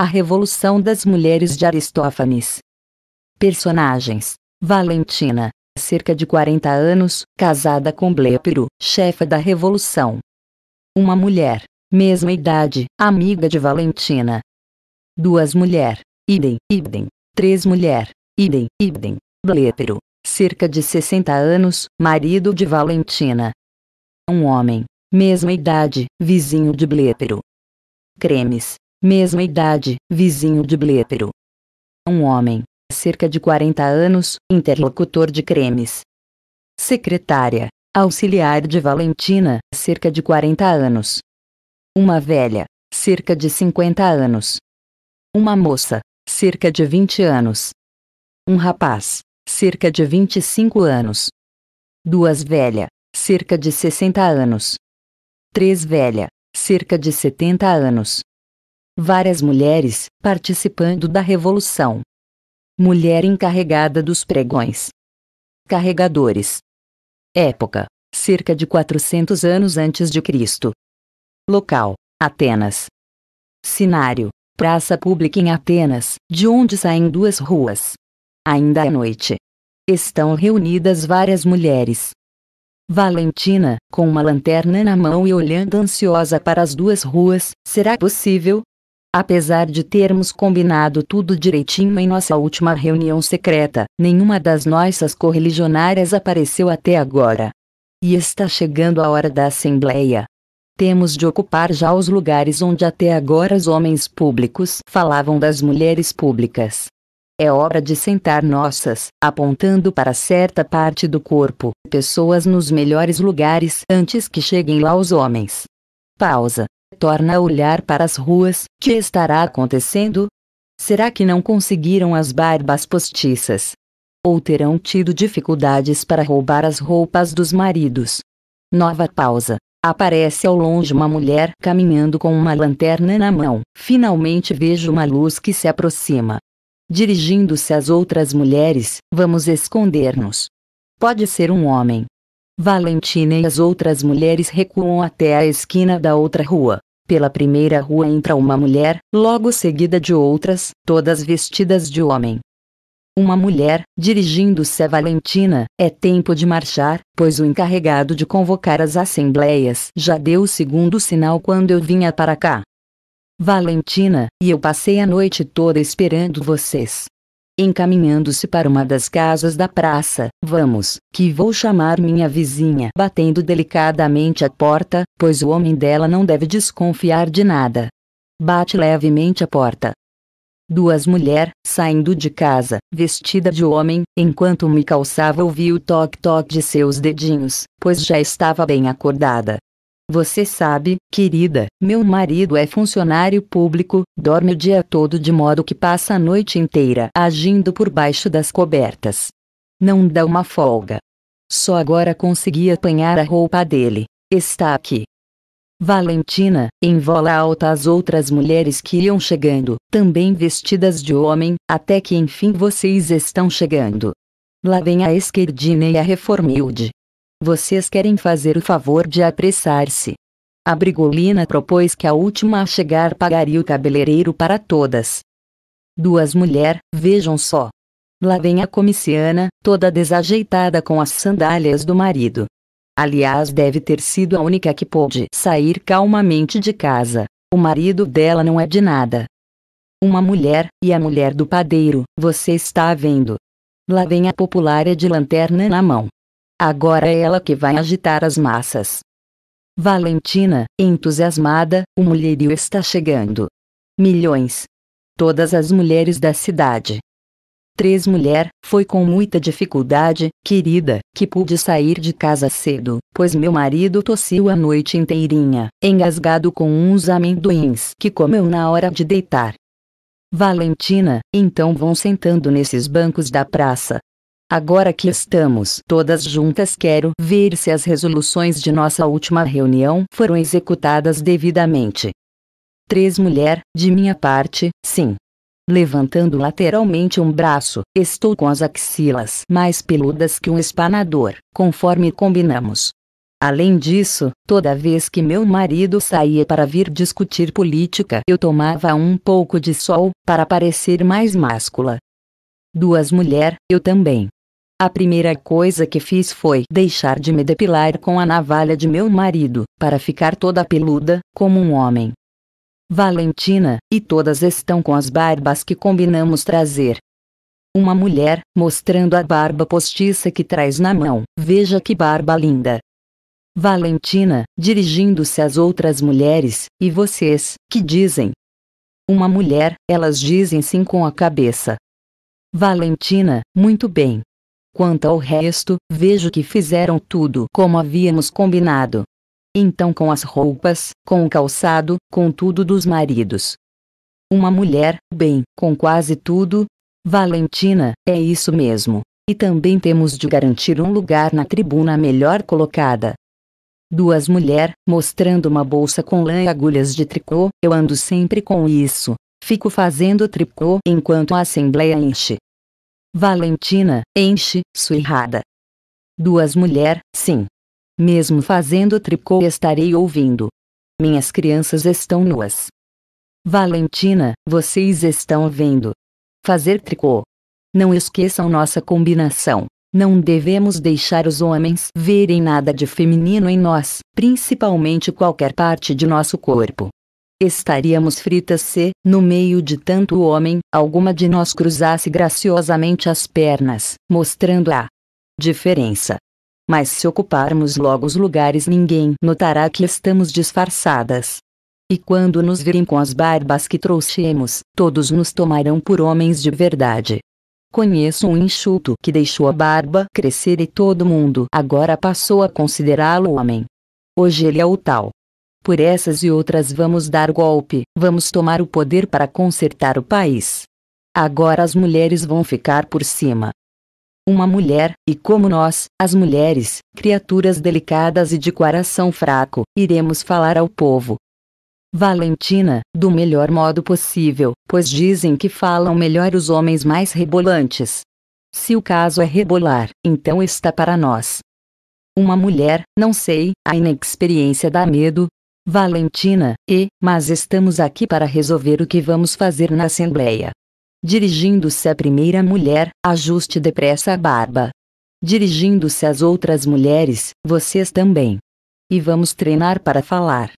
A Revolução das Mulheres de Aristófanes. Personagens: Valentina, cerca de 40 anos, casada com Blépiro, chefe da Revolução. Uma mulher, mesma idade, amiga de Valentina. Duas mulher, idem, idem. Três mulher, idem, idem. Blépiro, cerca de 60 anos, marido de Valentina. Um homem, mesma idade, vizinho de Blépiro. Cremes, mesma idade, vizinho de Blétero. Um homem, cerca de 40 anos, interlocutor de cremes. Secretária, auxiliar de Valentina, cerca de 40 anos. Uma velha, cerca de 50 anos. Uma moça, cerca de 20 anos. Um rapaz, cerca de 25 anos. Duas velha, cerca de 60 anos. Três velha, cerca de 70 anos várias mulheres participando da revolução. Mulher encarregada dos pregões. Carregadores. Época: cerca de 400 anos antes de Cristo. Local: Atenas. Sinário: praça pública em Atenas, de onde saem duas ruas. Ainda à noite. Estão reunidas várias mulheres. Valentina, com uma lanterna na mão e olhando ansiosa para as duas ruas, será possível, Apesar de termos combinado tudo direitinho em nossa última reunião secreta, nenhuma das nossas correligionárias apareceu até agora. E está chegando a hora da assembleia. Temos de ocupar já os lugares onde até agora os homens públicos falavam das mulheres públicas. É hora de sentar nossas, apontando para certa parte do corpo, pessoas nos melhores lugares antes que cheguem lá os homens. Pausa torna a olhar para as ruas, que estará acontecendo? Será que não conseguiram as barbas postiças? Ou terão tido dificuldades para roubar as roupas dos maridos? Nova pausa. Aparece ao longe uma mulher caminhando com uma lanterna na mão. Finalmente vejo uma luz que se aproxima. Dirigindo-se às outras mulheres, vamos esconder-nos. Pode ser um homem, Valentina e as outras mulheres recuam até a esquina da outra rua. Pela primeira rua entra uma mulher, logo seguida de outras, todas vestidas de homem. Uma mulher, dirigindo-se a Valentina, é tempo de marchar, pois o encarregado de convocar as assembleias já deu o segundo sinal quando eu vinha para cá. Valentina, e eu passei a noite toda esperando vocês encaminhando-se para uma das casas da praça. Vamos, que vou chamar minha vizinha. Batendo delicadamente a porta, pois o homem dela não deve desconfiar de nada. Bate levemente a porta. Duas mulheres, saindo de casa, vestida de homem, enquanto me calçava ouvi o toque-toque de seus dedinhos, pois já estava bem acordada. Você sabe, querida, meu marido é funcionário público, dorme o dia todo de modo que passa a noite inteira agindo por baixo das cobertas. Não dá uma folga. Só agora consegui apanhar a roupa dele. Está aqui. Valentina, em vola alta as outras mulheres que iam chegando, também vestidas de homem, até que enfim vocês estão chegando. Lá vem a esquerdina e a reformilde. Vocês querem fazer o favor de apressar-se. A Brigolina propôs que a última a chegar pagaria o cabeleireiro para todas. Duas mulheres, vejam só. Lá vem a comiciana, toda desajeitada com as sandálias do marido. Aliás, deve ter sido a única que pôde sair calmamente de casa. O marido dela não é de nada. Uma mulher, e a mulher do padeiro, você está vendo. Lá vem a populária de lanterna na mão. Agora é ela que vai agitar as massas. Valentina, entusiasmada, o mulherio está chegando. Milhões. Todas as mulheres da cidade. Três mulher, foi com muita dificuldade, querida, que pude sair de casa cedo, pois meu marido tossiu a noite inteirinha, engasgado com uns amendoins que comeu na hora de deitar. Valentina, então vão sentando nesses bancos da praça, Agora que estamos todas juntas, quero ver se as resoluções de nossa última reunião foram executadas devidamente. 3. Mulher, de minha parte, sim. Levantando lateralmente um braço, estou com as axilas mais peludas que um espanador, conforme combinamos. Além disso, toda vez que meu marido saía para vir discutir política, eu tomava um pouco de sol, para parecer mais máscula. Duas mulher, eu também. A primeira coisa que fiz foi deixar de me depilar com a navalha de meu marido, para ficar toda peluda, como um homem. Valentina, e todas estão com as barbas que combinamos trazer. Uma mulher, mostrando a barba postiça que traz na mão, veja que barba linda. Valentina, dirigindo-se às outras mulheres, e vocês, que dizem? Uma mulher, elas dizem sim com a cabeça. Valentina, muito bem, Quanto ao resto, vejo que fizeram tudo como havíamos combinado. Então com as roupas, com o calçado, com tudo dos maridos. Uma mulher, bem, com quase tudo. Valentina, é isso mesmo. E também temos de garantir um lugar na tribuna melhor colocada. Duas mulher, mostrando uma bolsa com lã e agulhas de tricô, eu ando sempre com isso. Fico fazendo tricô enquanto a assembleia enche. Valentina, enche, suirrada. Duas mulher, sim. Mesmo fazendo tricô estarei ouvindo. Minhas crianças estão nuas. Valentina, vocês estão vendo. Fazer tricô. Não esqueçam nossa combinação. Não devemos deixar os homens verem nada de feminino em nós, principalmente qualquer parte de nosso corpo. Estaríamos fritas se, no meio de tanto homem, alguma de nós cruzasse graciosamente as pernas, mostrando a diferença. Mas se ocuparmos logo os lugares, ninguém notará que estamos disfarçadas. E quando nos virem com as barbas que trouxemos, todos nos tomarão por homens de verdade. Conheço um enxuto que deixou a barba crescer e todo mundo agora passou a considerá-lo homem. Hoje ele é o tal por essas e outras vamos dar golpe, vamos tomar o poder para consertar o país. Agora as mulheres vão ficar por cima. Uma mulher, e como nós, as mulheres, criaturas delicadas e de coração fraco, iremos falar ao povo. Valentina, do melhor modo possível, pois dizem que falam melhor os homens mais rebolantes. Se o caso é rebolar, então está para nós. Uma mulher, não sei, a inexperiência dá medo, Valentina, e, mas estamos aqui para resolver o que vamos fazer na Assembleia. Dirigindo-se à primeira mulher, ajuste depressa a barba. Dirigindo-se às outras mulheres, vocês também. E vamos treinar para falar.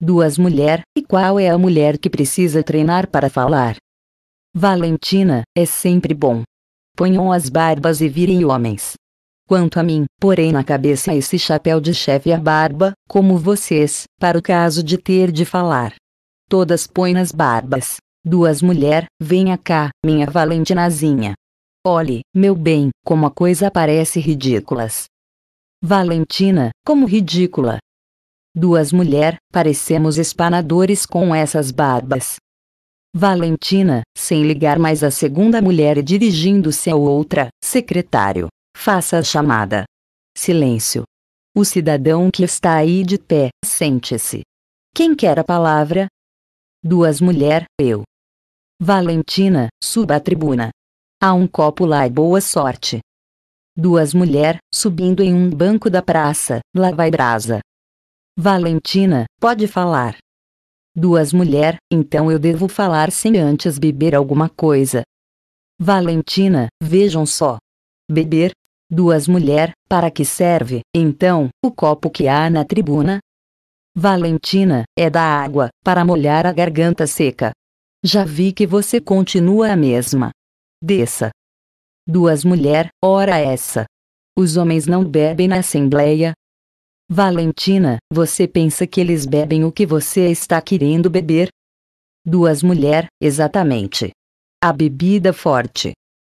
Duas mulher, e qual é a mulher que precisa treinar para falar? Valentina, é sempre bom. Ponham as barbas e virem homens. Quanto a mim, porém na cabeça esse chapéu de chefe e a barba, como vocês, para o caso de ter de falar. Todas põem nas barbas. Duas mulher, venha cá, minha valentinazinha. Olhe, meu bem, como a coisa parece ridículas. Valentina, como ridícula. Duas mulher, parecemos espanadores com essas barbas. Valentina, sem ligar mais à segunda mulher e dirigindo-se a outra, secretário. Faça a chamada. Silêncio. O cidadão que está aí de pé, sente-se. Quem quer a palavra? Duas mulher, eu. Valentina, suba a tribuna. Há um copo lá e boa sorte. Duas mulher, subindo em um banco da praça, lá vai brasa. Valentina, pode falar. Duas mulher, então eu devo falar sem antes beber alguma coisa. Valentina, vejam só. Beber, Duas mulher, para que serve, então, o copo que há na tribuna? Valentina, é da água, para molhar a garganta seca. Já vi que você continua a mesma. Desça. Duas mulher, ora essa. Os homens não bebem na assembleia. Valentina, você pensa que eles bebem o que você está querendo beber? Duas mulher, exatamente. A bebida forte.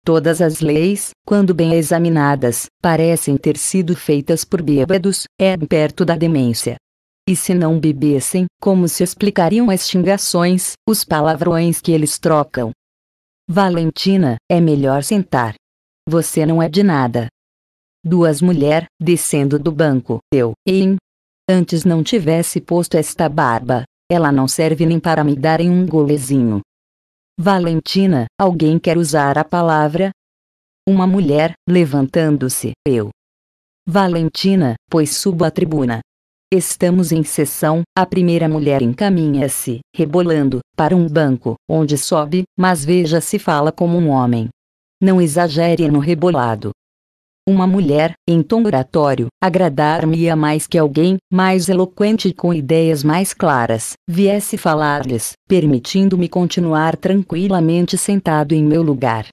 Todas as leis, quando bem examinadas, parecem ter sido feitas por bêbados, é perto da demência. E se não bebessem, como se explicariam as xingações, os palavrões que eles trocam? Valentina, é melhor sentar. Você não é de nada. Duas mulher, descendo do banco, eu, em. Antes não tivesse posto esta barba, ela não serve nem para me darem um golezinho. Valentina, alguém quer usar a palavra? Uma mulher, levantando-se, eu. Valentina, pois subo à tribuna. Estamos em sessão, a primeira mulher encaminha-se, rebolando, para um banco, onde sobe, mas veja se fala como um homem. Não exagere no rebolado, uma mulher, em tom oratório, agradar-me-ia mais que alguém, mais eloquente e com ideias mais claras, viesse falar-lhes, permitindo-me continuar tranquilamente sentado em meu lugar.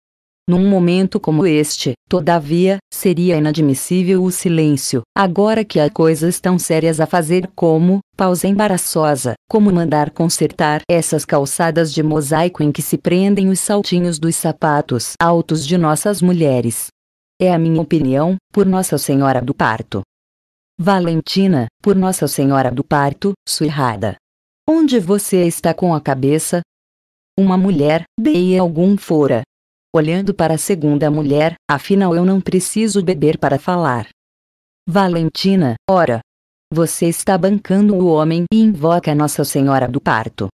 Num momento como este, todavia, seria inadmissível o silêncio, agora que há coisas tão sérias a fazer como, pausa embaraçosa, como mandar consertar essas calçadas de mosaico em que se prendem os saltinhos dos sapatos altos de nossas mulheres, é a minha opinião, por Nossa Senhora do Parto. Valentina, por Nossa Senhora do Parto, suirrada. Onde você está com a cabeça? Uma mulher, dei algum fora. Olhando para a segunda mulher, afinal eu não preciso beber para falar. Valentina, ora. Você está bancando o homem e invoca Nossa Senhora do Parto.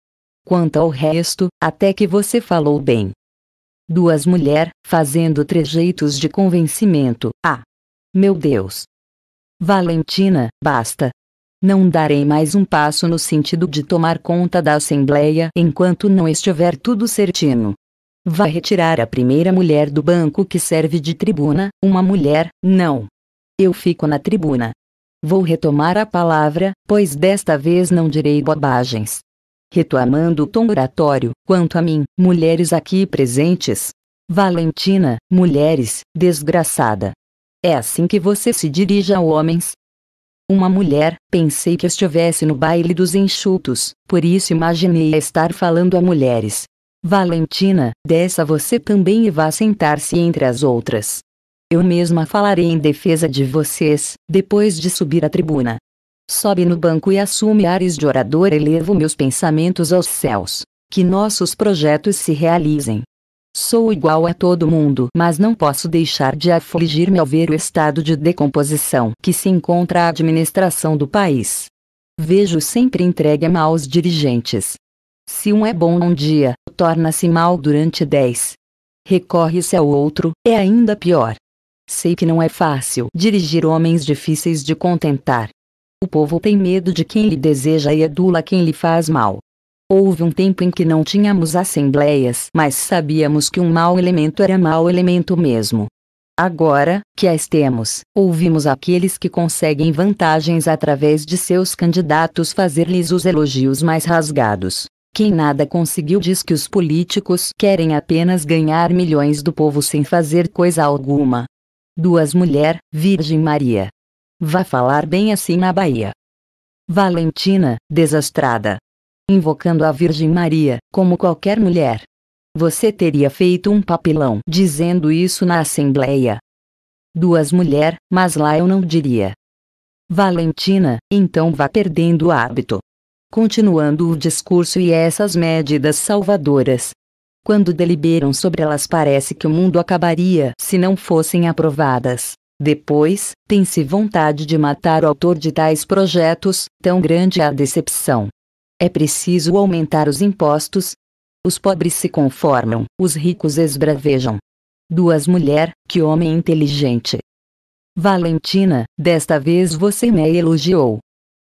Quanto ao resto, até que você falou bem. Duas mulher, fazendo trejeitos de convencimento. Ah! Meu Deus! Valentina, basta! Não darei mais um passo no sentido de tomar conta da Assembleia enquanto não estiver tudo certinho. Vá retirar a primeira mulher do banco que serve de tribuna, uma mulher, não. Eu fico na tribuna. Vou retomar a palavra, pois desta vez não direi bobagens retomando o tom oratório, quanto a mim, mulheres aqui presentes. Valentina, mulheres, desgraçada. É assim que você se dirige a homens? Uma mulher, pensei que estivesse no baile dos enxutos, por isso imaginei estar falando a mulheres. Valentina, desça você também e vá sentar-se entre as outras. Eu mesma falarei em defesa de vocês, depois de subir a tribuna sobe no banco e assume ares de orador, elevo meus pensamentos aos céus. Que nossos projetos se realizem. Sou igual a todo mundo, mas não posso deixar de afligir-me ao ver o estado de decomposição que se encontra a administração do país. Vejo sempre entregue a maus dirigentes. Se um é bom um dia, torna-se mal durante dez. Recorre-se ao outro, é ainda pior. Sei que não é fácil dirigir homens difíceis de contentar, o povo tem medo de quem lhe deseja e adula quem lhe faz mal. Houve um tempo em que não tínhamos assembleias, mas sabíamos que um mau elemento era mau elemento mesmo. Agora, que as temos, ouvimos aqueles que conseguem vantagens através de seus candidatos fazer-lhes os elogios mais rasgados. Quem nada conseguiu diz que os políticos querem apenas ganhar milhões do povo sem fazer coisa alguma. Duas mulher, Virgem Maria. Vá falar bem assim na Bahia. Valentina, desastrada. Invocando a Virgem Maria, como qualquer mulher. Você teria feito um papelão dizendo isso na Assembleia. Duas mulher, mas lá eu não diria. Valentina, então vá perdendo o hábito. Continuando o discurso e essas medidas salvadoras. Quando deliberam sobre elas parece que o mundo acabaria se não fossem aprovadas. Depois, tem-se vontade de matar o autor de tais projetos, tão grande é a decepção. É preciso aumentar os impostos. Os pobres se conformam, os ricos esbravejam. Duas mulher, que homem inteligente. Valentina, desta vez você me elogiou.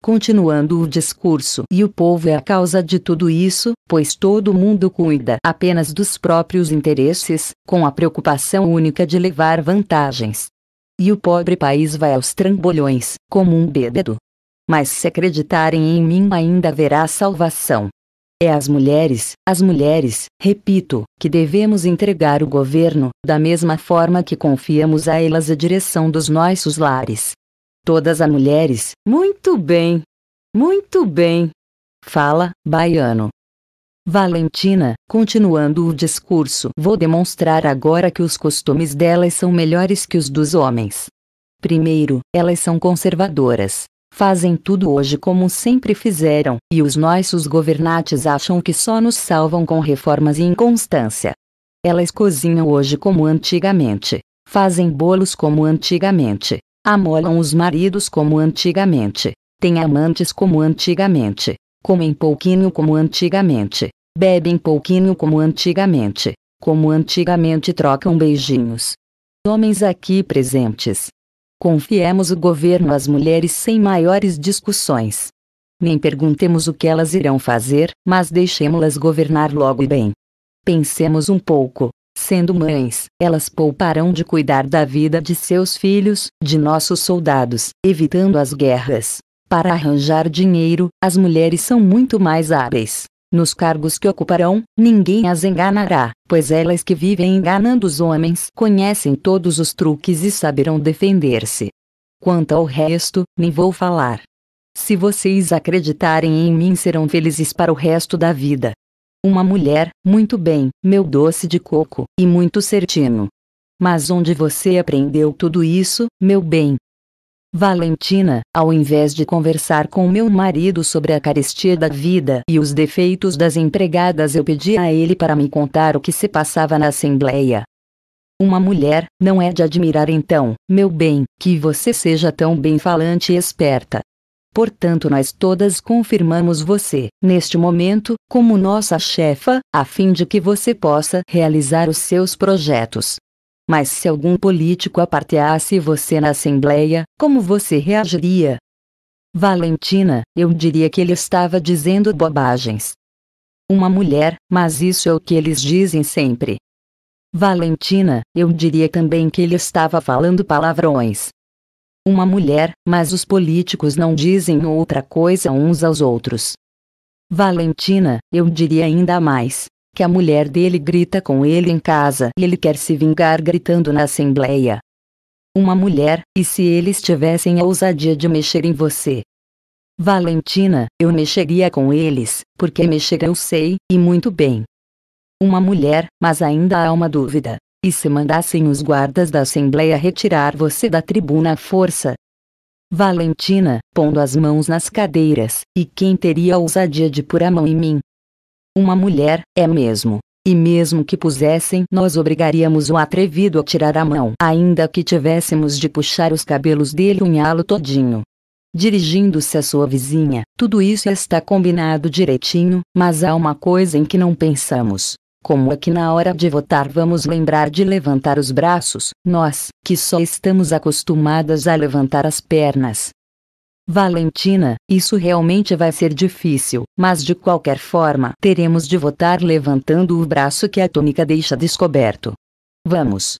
Continuando o discurso, e o povo é a causa de tudo isso, pois todo mundo cuida apenas dos próprios interesses, com a preocupação única de levar vantagens. E o pobre país vai aos trambolhões, como um bêbado. Mas se acreditarem em mim ainda haverá salvação. É às mulheres, às mulheres, repito, que devemos entregar o governo, da mesma forma que confiamos a elas a direção dos nossos lares. Todas as mulheres, muito bem. Muito bem. Fala, baiano. Valentina, continuando o discurso, vou demonstrar agora que os costumes delas são melhores que os dos homens. Primeiro, elas são conservadoras. Fazem tudo hoje como sempre fizeram, e os nossos governantes acham que só nos salvam com reformas e inconstância. Elas cozinham hoje como antigamente, fazem bolos como antigamente, amolam os maridos como antigamente, têm amantes como antigamente, Comem pouquinho como antigamente. Bebem pouquinho como antigamente. Como antigamente trocam beijinhos. Homens aqui presentes. Confiemos o governo às mulheres sem maiores discussões. Nem perguntemos o que elas irão fazer, mas deixemos-las governar logo e bem. Pensemos um pouco. Sendo mães, elas pouparão de cuidar da vida de seus filhos, de nossos soldados, evitando as guerras, para arranjar dinheiro, as mulheres são muito mais hábeis. Nos cargos que ocuparão, ninguém as enganará, pois elas que vivem enganando os homens conhecem todos os truques e saberão defender-se. Quanto ao resto, nem vou falar. Se vocês acreditarem em mim, serão felizes para o resto da vida. Uma mulher, muito bem, meu doce de coco, e muito certino. Mas onde você aprendeu tudo isso, meu bem? Valentina, ao invés de conversar com meu marido sobre a carestia da vida e os defeitos das empregadas, eu pedi a ele para me contar o que se passava na Assembleia. Uma mulher, não é de admirar então, meu bem, que você seja tão bem falante e esperta. Portanto, nós todas confirmamos você, neste momento, como nossa chefa, a fim de que você possa realizar os seus projetos. Mas se algum político aparteasse você na Assembleia, como você reagiria? Valentina, eu diria que ele estava dizendo bobagens. Uma mulher, mas isso é o que eles dizem sempre. Valentina, eu diria também que ele estava falando palavrões. Uma mulher, mas os políticos não dizem outra coisa uns aos outros. Valentina, eu diria ainda mais, que a mulher dele grita com ele em casa e ele quer se vingar gritando na assembleia. Uma mulher, e se eles tivessem a ousadia de mexer em você? Valentina, eu mexeria com eles, porque mexer eu sei, e muito bem. Uma mulher, mas ainda há uma dúvida. E se mandassem os guardas da Assembleia retirar você da tribuna à força? Valentina, pondo as mãos nas cadeiras, e quem teria a ousadia de pôr a mão em mim? Uma mulher, é mesmo. E mesmo que pusessem, nós obrigaríamos o atrevido a tirar a mão, ainda que tivéssemos de puxar os cabelos dele e unhá-lo todinho. Dirigindo-se à sua vizinha, tudo isso está combinado direitinho, mas há uma coisa em que não pensamos. Como é que na hora de votar vamos lembrar de levantar os braços, nós, que só estamos acostumadas a levantar as pernas, Valentina, isso realmente vai ser difícil, mas de qualquer forma teremos de votar levantando o braço que a túnica deixa descoberto. Vamos!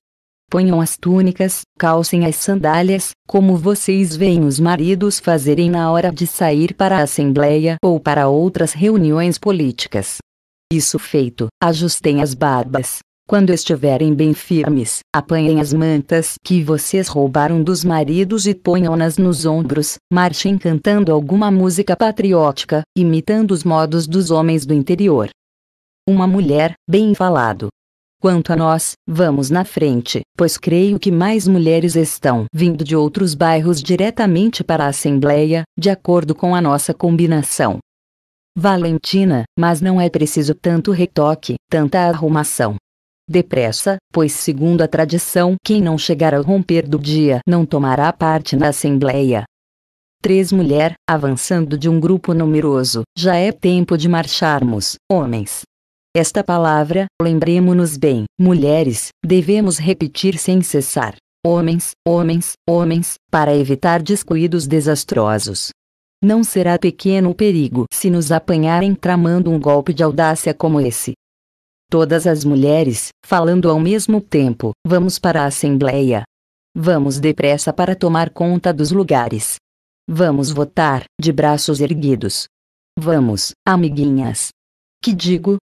Ponham as túnicas, calcem as sandálias, como vocês veem os maridos fazerem na hora de sair para a Assembleia ou para outras reuniões políticas. Isso feito, ajustem as barbas, quando estiverem bem firmes, apanhem as mantas que vocês roubaram dos maridos e ponham-nas nos ombros, marchem cantando alguma música patriótica, imitando os modos dos homens do interior. Uma mulher, bem falado. Quanto a nós, vamos na frente, pois creio que mais mulheres estão vindo de outros bairros diretamente para a Assembleia, de acordo com a nossa combinação. Valentina, mas não é preciso tanto retoque, tanta arrumação depressa, pois segundo a tradição, quem não chegar ao romper do dia não tomará parte na assembleia. Três Mulher, avançando de um grupo numeroso, já é tempo de marcharmos, homens. Esta palavra, lembremos-nos bem, mulheres, devemos repetir sem cessar. Homens, homens, homens, para evitar descuidos desastrosos. Não será pequeno o perigo se nos apanharem tramando um golpe de audácia como esse. Todas as mulheres, falando ao mesmo tempo, vamos para a Assembleia. Vamos depressa para tomar conta dos lugares. Vamos votar, de braços erguidos. Vamos, amiguinhas. Que digo?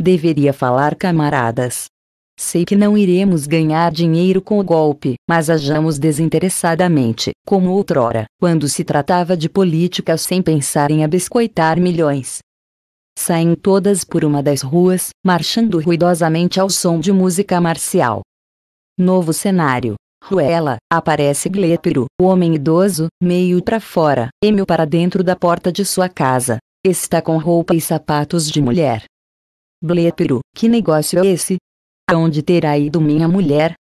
Deveria falar camaradas. Sei que não iremos ganhar dinheiro com o golpe, mas ajamos desinteressadamente, como outrora, quando se tratava de política sem pensar em abescoitar milhões saem todas por uma das ruas, marchando ruidosamente ao som de música marcial. Novo cenário. Ruela, aparece Glépiro, o homem idoso, meio para fora, Emil para dentro da porta de sua casa. Está com roupa e sapatos de mulher. Blépero, que negócio é esse? Aonde terá ido minha mulher?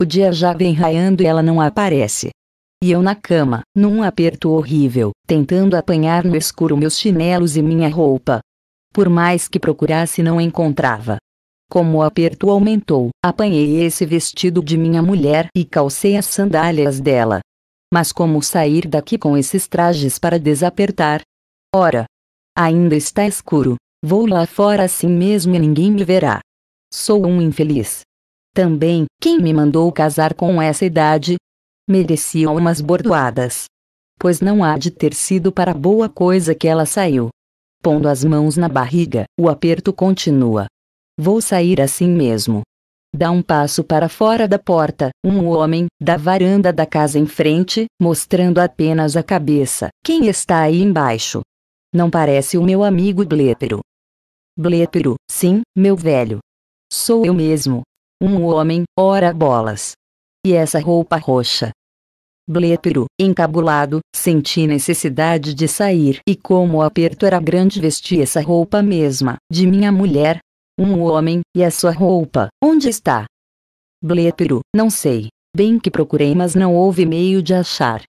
O dia já vem raiando e ela não aparece. E eu na cama, num aperto horrível, tentando apanhar no escuro meus chinelos e minha roupa. Por mais que procurasse não encontrava. Como o aperto aumentou, apanhei esse vestido de minha mulher e calcei as sandálias dela. Mas como sair daqui com esses trajes para desapertar? Ora! Ainda está escuro. Vou lá fora assim mesmo e ninguém me verá. Sou um infeliz. Também, quem me mandou casar com essa idade? Merecia umas bordoadas. Pois não há de ter sido para boa coisa que ela saiu. Pondo as mãos na barriga, o aperto continua. Vou sair assim mesmo. Dá um passo para fora da porta, um homem, da varanda da casa em frente, mostrando apenas a cabeça. Quem está aí embaixo? Não parece o meu amigo Blépero. Blépero, sim, meu velho. Sou eu mesmo. Um homem, ora bolas. E essa roupa roxa? Blepiro, encabulado, senti necessidade de sair e como o aperto era grande vesti essa roupa mesma, de minha mulher. Um homem, e a sua roupa, onde está? Blepiro, não sei. Bem que procurei mas não houve meio de achar.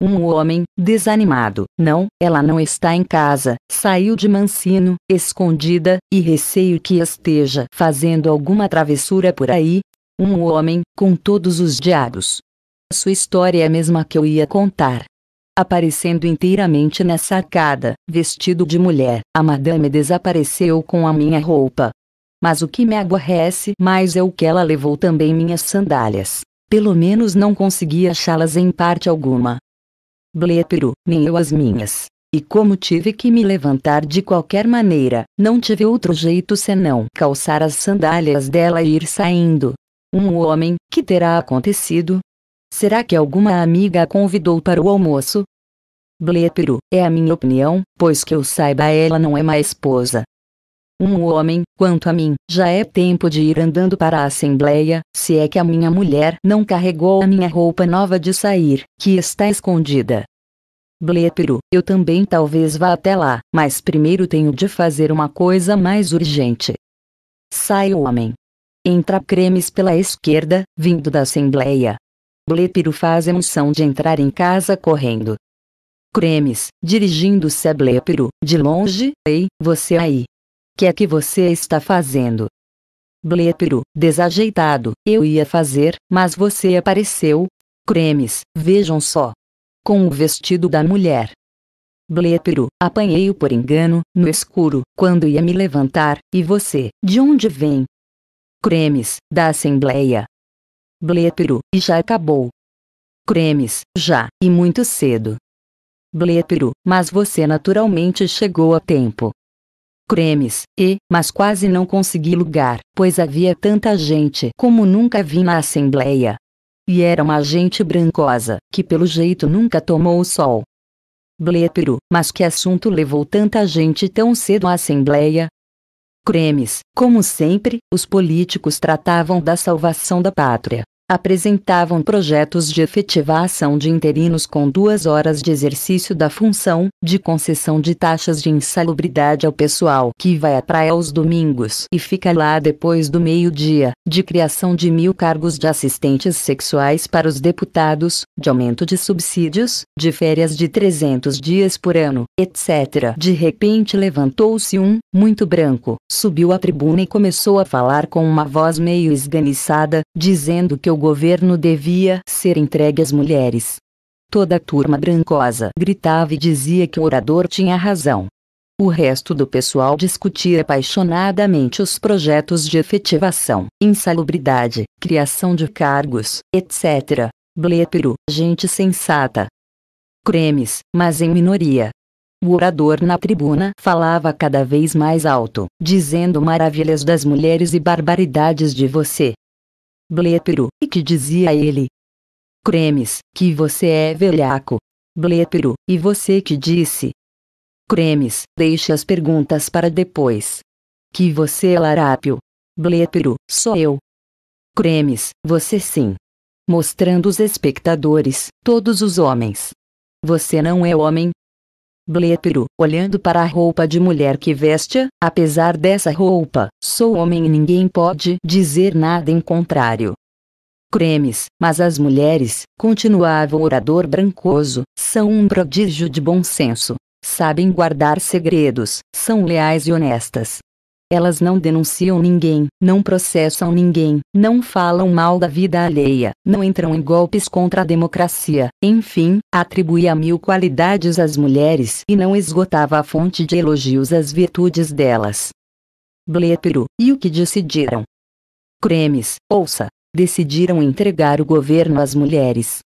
Um homem, desanimado, não, ela não está em casa, saiu de mansino, escondida, e receio que esteja fazendo alguma travessura por aí. Um homem, com todos os diabos, sua história é a mesma que eu ia contar. Aparecendo inteiramente na sacada, vestido de mulher, a madame desapareceu com a minha roupa. Mas o que me aborrece mais é o que ela levou também minhas sandálias. Pelo menos não consegui achá-las em parte alguma. Blépero, nem eu as minhas. E como tive que me levantar de qualquer maneira, não tive outro jeito senão calçar as sandálias dela e ir saindo. Um homem, que terá acontecido, Será que alguma amiga a convidou para o almoço? Blepiro, é a minha opinião, pois que eu saiba ela não é minha esposa. Um homem, quanto a mim, já é tempo de ir andando para a assembleia, se é que a minha mulher não carregou a minha roupa nova de sair, que está escondida. Blepiro, eu também talvez vá até lá, mas primeiro tenho de fazer uma coisa mais urgente. Sai o homem. Entra cremes pela esquerda, vindo da assembleia. Blepiro faz a de entrar em casa correndo. Cremes, dirigindo-se a Blepiro, de longe, ei, você aí. Que é que você está fazendo? Blepiro, desajeitado, eu ia fazer, mas você apareceu. Cremes, vejam só. Com o vestido da mulher. Blepiro, apanhei-o por engano, no escuro, quando ia me levantar, e você, de onde vem? Cremes, da Assembleia, Blépero, e já acabou. Cremes, já, e muito cedo. Blépero, mas você naturalmente chegou a tempo. Cremes, e, mas quase não consegui lugar, pois havia tanta gente como nunca vi na assembleia. E era uma gente brancosa, que pelo jeito nunca tomou o sol. Blépero, mas que assunto levou tanta gente tão cedo à Assembleia? cremes. Como sempre, os políticos tratavam da salvação da pátria, apresentavam projetos de efetivação de interinos com duas horas de exercício da função, de concessão de taxas de insalubridade ao pessoal que vai à praia aos domingos e fica lá depois do meio-dia, de criação de mil cargos de assistentes sexuais para os deputados, de aumento de subsídios, de férias de 300 dias por ano, etc. De repente levantou-se um, muito branco, subiu à tribuna e começou a falar com uma voz meio esganiçada, dizendo que o o governo devia ser entregue às mulheres. Toda a turma brancosa gritava e dizia que o orador tinha razão. O resto do pessoal discutia apaixonadamente os projetos de efetivação, insalubridade, criação de cargos, etc. Blépero, gente sensata. Cremes, mas em minoria. O orador na tribuna falava cada vez mais alto, dizendo maravilhas das mulheres e barbaridades de você, Blepiro, e que dizia ele. Cremes, que você é velhaco. Blepiro, e você que disse. Cremes, deixe as perguntas para depois. Que você é larápio. Blepiro, sou eu. Cremes, você sim. Mostrando os espectadores, todos os homens. Você não é homem, Blepiro, olhando para a roupa de mulher que veste, apesar dessa roupa, sou homem e ninguém pode dizer nada em contrário. Cremes, mas as mulheres, continuava o orador brancoso, são um prodígio de bom senso. Sabem guardar segredos, são leais e honestas. Elas não denunciam ninguém, não processam ninguém, não falam mal da vida alheia, não entram em golpes contra a democracia. Enfim, atribuía mil qualidades às mulheres e não esgotava a fonte de elogios às virtudes delas. Blepiro, e o que decidiram? Cremes, ouça, decidiram entregar o governo às mulheres.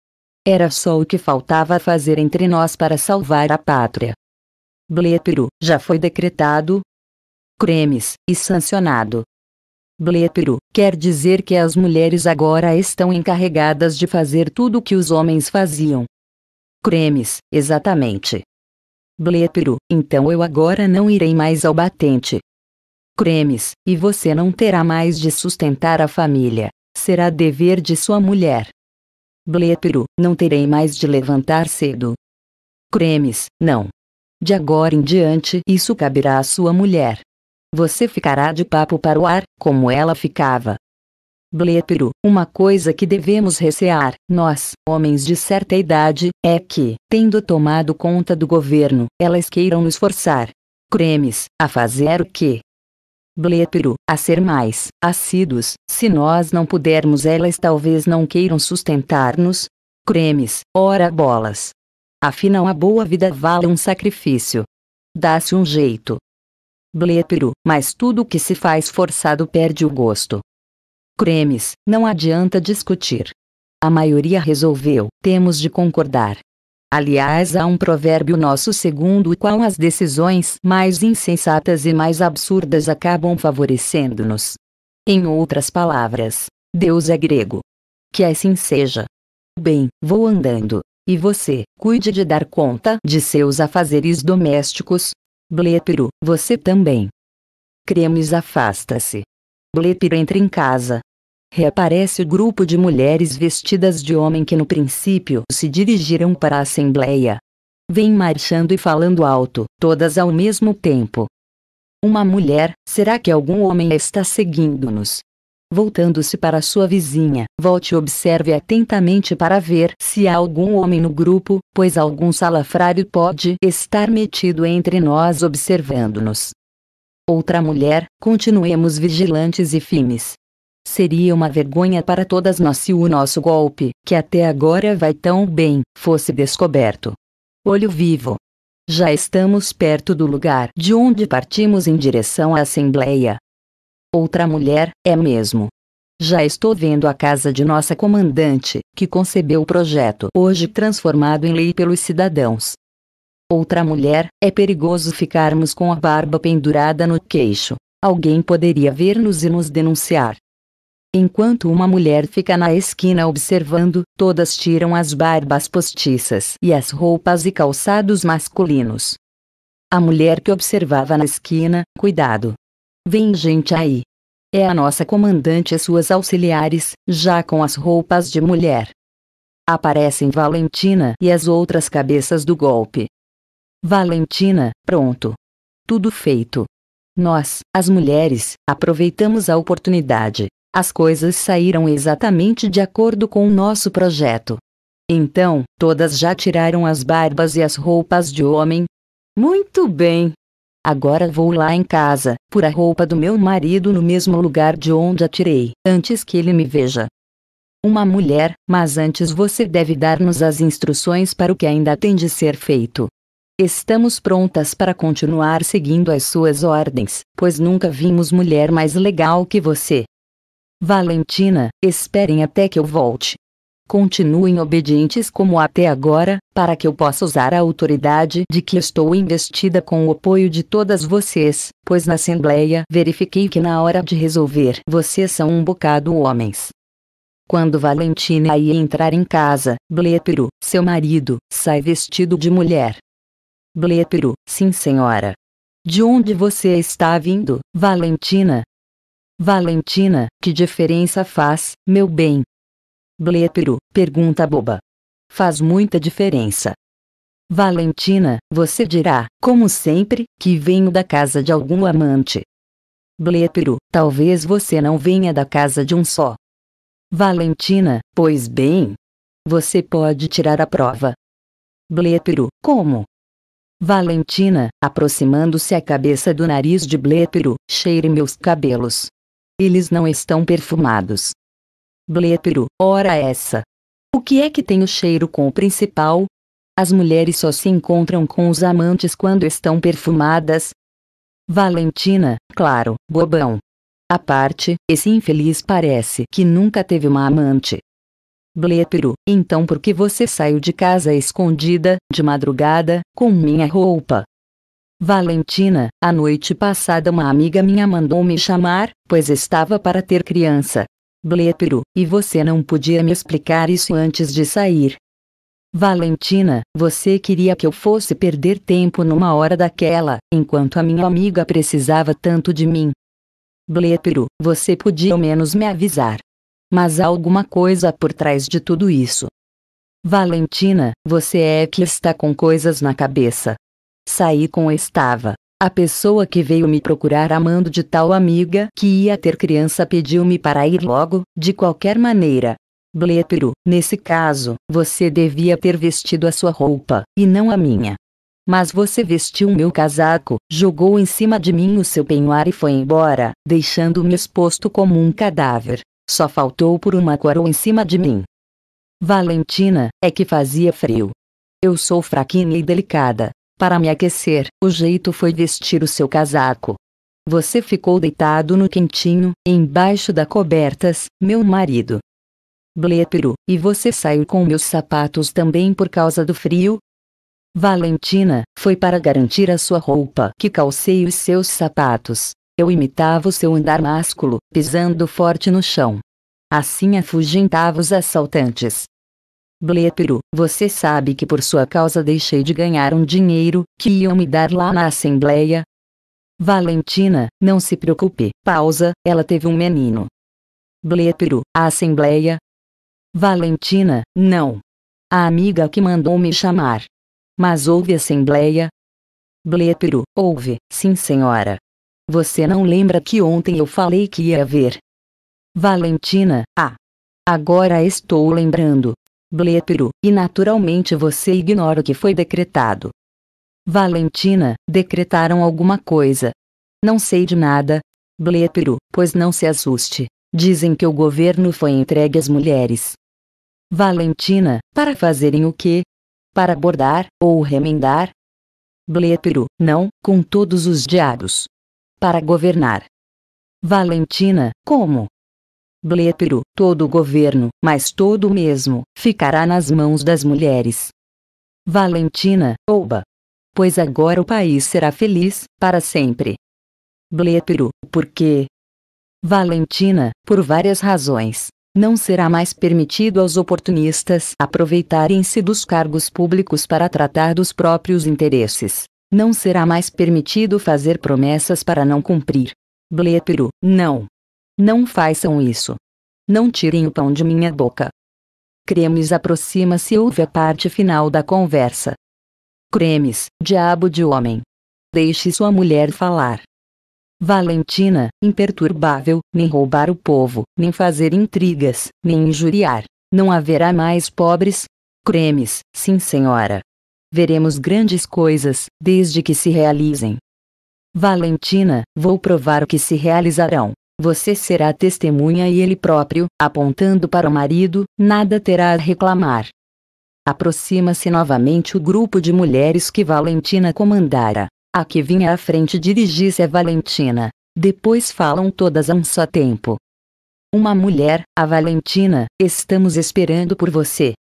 Era só o que faltava fazer entre nós para salvar a pátria. Blepiro, já foi decretado, cremes, e sancionado. Blepiro, quer dizer que as mulheres agora estão encarregadas de fazer tudo o que os homens faziam. Cremes, exatamente. Blepiro, então eu agora não irei mais ao batente. Cremes, e você não terá mais de sustentar a família, será dever de sua mulher. Blepiro, não terei mais de levantar cedo. Cremes, não. De agora em diante isso caberá à sua mulher. Você ficará de papo para o ar, como ela ficava. Blépiro, uma coisa que devemos recear, nós, homens de certa idade, é que, tendo tomado conta do governo, elas queiram nos forçar. Cremes, a fazer o quê? Blépiro, a ser mais assíduos, se nós não pudermos elas talvez não queiram sustentar-nos. Cremes, ora bolas. Afinal a boa vida vale um sacrifício. Dá-se um jeito. Blepiro, mas tudo que se faz forçado perde o gosto. Cremes, não adianta discutir. A maioria resolveu, temos de concordar. Aliás, há um provérbio nosso segundo o qual as decisões mais insensatas e mais absurdas acabam favorecendo-nos. Em outras palavras, Deus é grego. Que assim seja. Bem, vou andando. E você, cuide de dar conta de seus afazeres domésticos, Blepiro, você também. Cremes afasta-se. Blepiro entra em casa. Reaparece o grupo de mulheres vestidas de homem que no princípio se dirigiram para a assembleia. Vem marchando e falando alto, todas ao mesmo tempo. Uma mulher, será que algum homem está seguindo-nos? Voltando-se para sua vizinha, volte e observe atentamente para ver se há algum homem no grupo, pois algum salafrário pode estar metido entre nós observando-nos. Outra mulher, continuemos vigilantes e firmes. Seria uma vergonha para todas nós se o nosso golpe, que até agora vai tão bem, fosse descoberto. Olho vivo. Já estamos perto do lugar de onde partimos em direção à Assembleia, Outra mulher, é mesmo. Já estou vendo a casa de nossa comandante, que concebeu o projeto hoje transformado em lei pelos cidadãos. Outra mulher, é perigoso ficarmos com a barba pendurada no queixo. Alguém poderia ver-nos e nos denunciar. Enquanto uma mulher fica na esquina observando, todas tiram as barbas postiças e as roupas e calçados masculinos. A mulher que observava na esquina, cuidado, Vem gente aí. É a nossa comandante e suas auxiliares, já com as roupas de mulher. Aparecem Valentina e as outras cabeças do golpe. Valentina, pronto. Tudo feito. Nós, as mulheres, aproveitamos a oportunidade. As coisas saíram exatamente de acordo com o nosso projeto. Então, todas já tiraram as barbas e as roupas de homem? Muito bem, Agora vou lá em casa, por a roupa do meu marido no mesmo lugar de onde a tirei, antes que ele me veja. Uma mulher, mas antes você deve dar-nos as instruções para o que ainda tem de ser feito. Estamos prontas para continuar seguindo as suas ordens, pois nunca vimos mulher mais legal que você. Valentina, esperem até que eu volte continuem obedientes como até agora, para que eu possa usar a autoridade de que estou investida com o apoio de todas vocês, pois na Assembleia verifiquei que na hora de resolver vocês são um bocado homens. Quando Valentina ia entrar em casa, Blépiro, seu marido, sai vestido de mulher. Blépiro, sim senhora. De onde você está vindo, Valentina? Valentina, que diferença faz, meu bem, Blepiro, pergunta boba. Faz muita diferença. Valentina, você dirá, como sempre, que venho da casa de algum amante. Blepiro, talvez você não venha da casa de um só. Valentina, pois bem. Você pode tirar a prova. Blepiro, como? Valentina, aproximando-se a cabeça do nariz de Blépiro, cheire meus cabelos. Eles não estão perfumados. Blépero, ora essa. O que é que tem o cheiro com o principal? As mulheres só se encontram com os amantes quando estão perfumadas. Valentina, claro, bobão. A parte, esse infeliz parece que nunca teve uma amante. Blépero, então por que você saiu de casa escondida, de madrugada, com minha roupa? Valentina, a noite passada uma amiga minha mandou me chamar, pois estava para ter criança. Blepiro, e você não podia me explicar isso antes de sair. Valentina, você queria que eu fosse perder tempo numa hora daquela, enquanto a minha amiga precisava tanto de mim. Blepiro, você podia ao menos me avisar. Mas há alguma coisa por trás de tudo isso. Valentina, você é que está com coisas na cabeça. Saí com estava, a pessoa que veio me procurar amando de tal amiga que ia ter criança pediu-me para ir logo, de qualquer maneira. Blépiro, nesse caso, você devia ter vestido a sua roupa, e não a minha. Mas você vestiu meu casaco, jogou em cima de mim o seu penhoar e foi embora, deixando-me exposto como um cadáver. Só faltou por uma coroa em cima de mim. Valentina, é que fazia frio. Eu sou fraquinha e delicada, para me aquecer, o jeito foi vestir o seu casaco. Você ficou deitado no quentinho, embaixo da cobertas, meu marido. Blépero, e você saiu com meus sapatos também por causa do frio? Valentina, foi para garantir a sua roupa que calcei os seus sapatos. Eu imitava o seu andar másculo, pisando forte no chão. Assim afugentava os assaltantes. Blepiro, você sabe que por sua causa deixei de ganhar um dinheiro que iam me dar lá na Assembleia? Valentina, não se preocupe. Pausa, ela teve um menino. Blepiro, a Assembleia? Valentina, não. A amiga que mandou me chamar. Mas houve Assembleia? Blepiro, houve, sim senhora. Você não lembra que ontem eu falei que ia ver. Valentina, ah. Agora estou lembrando blépero, e naturalmente você ignora o que foi decretado. Valentina, decretaram alguma coisa. Não sei de nada. Blépero, pois não se assuste. Dizem que o governo foi entregue às mulheres. Valentina, para fazerem o quê? Para bordar, ou remendar? Blépero, não, com todos os diabos. Para governar. Valentina, como? Blepiro, todo o governo, mas todo o mesmo, ficará nas mãos das mulheres. Valentina, ouba! Pois agora o país será feliz, para sempre. Blepiro, por quê? Valentina, por várias razões. Não será mais permitido aos oportunistas aproveitarem-se dos cargos públicos para tratar dos próprios interesses. Não será mais permitido fazer promessas para não cumprir. Blepiro, não, não façam isso. Não tirem o pão de minha boca. Cremes aproxima-se e ouve a parte final da conversa. Cremes, diabo de homem. Deixe sua mulher falar. Valentina, imperturbável, nem roubar o povo, nem fazer intrigas, nem injuriar. Não haverá mais pobres? Cremes, sim, senhora. Veremos grandes coisas, desde que se realizem. Valentina, vou provar que se realizarão. Você será testemunha e ele próprio, apontando para o marido, nada terá a reclamar. Aproxima-se novamente o grupo de mulheres que Valentina comandara. A que vinha à frente dirigisse a é Valentina. Depois falam todas a um só tempo. Uma mulher, a Valentina, estamos esperando por você.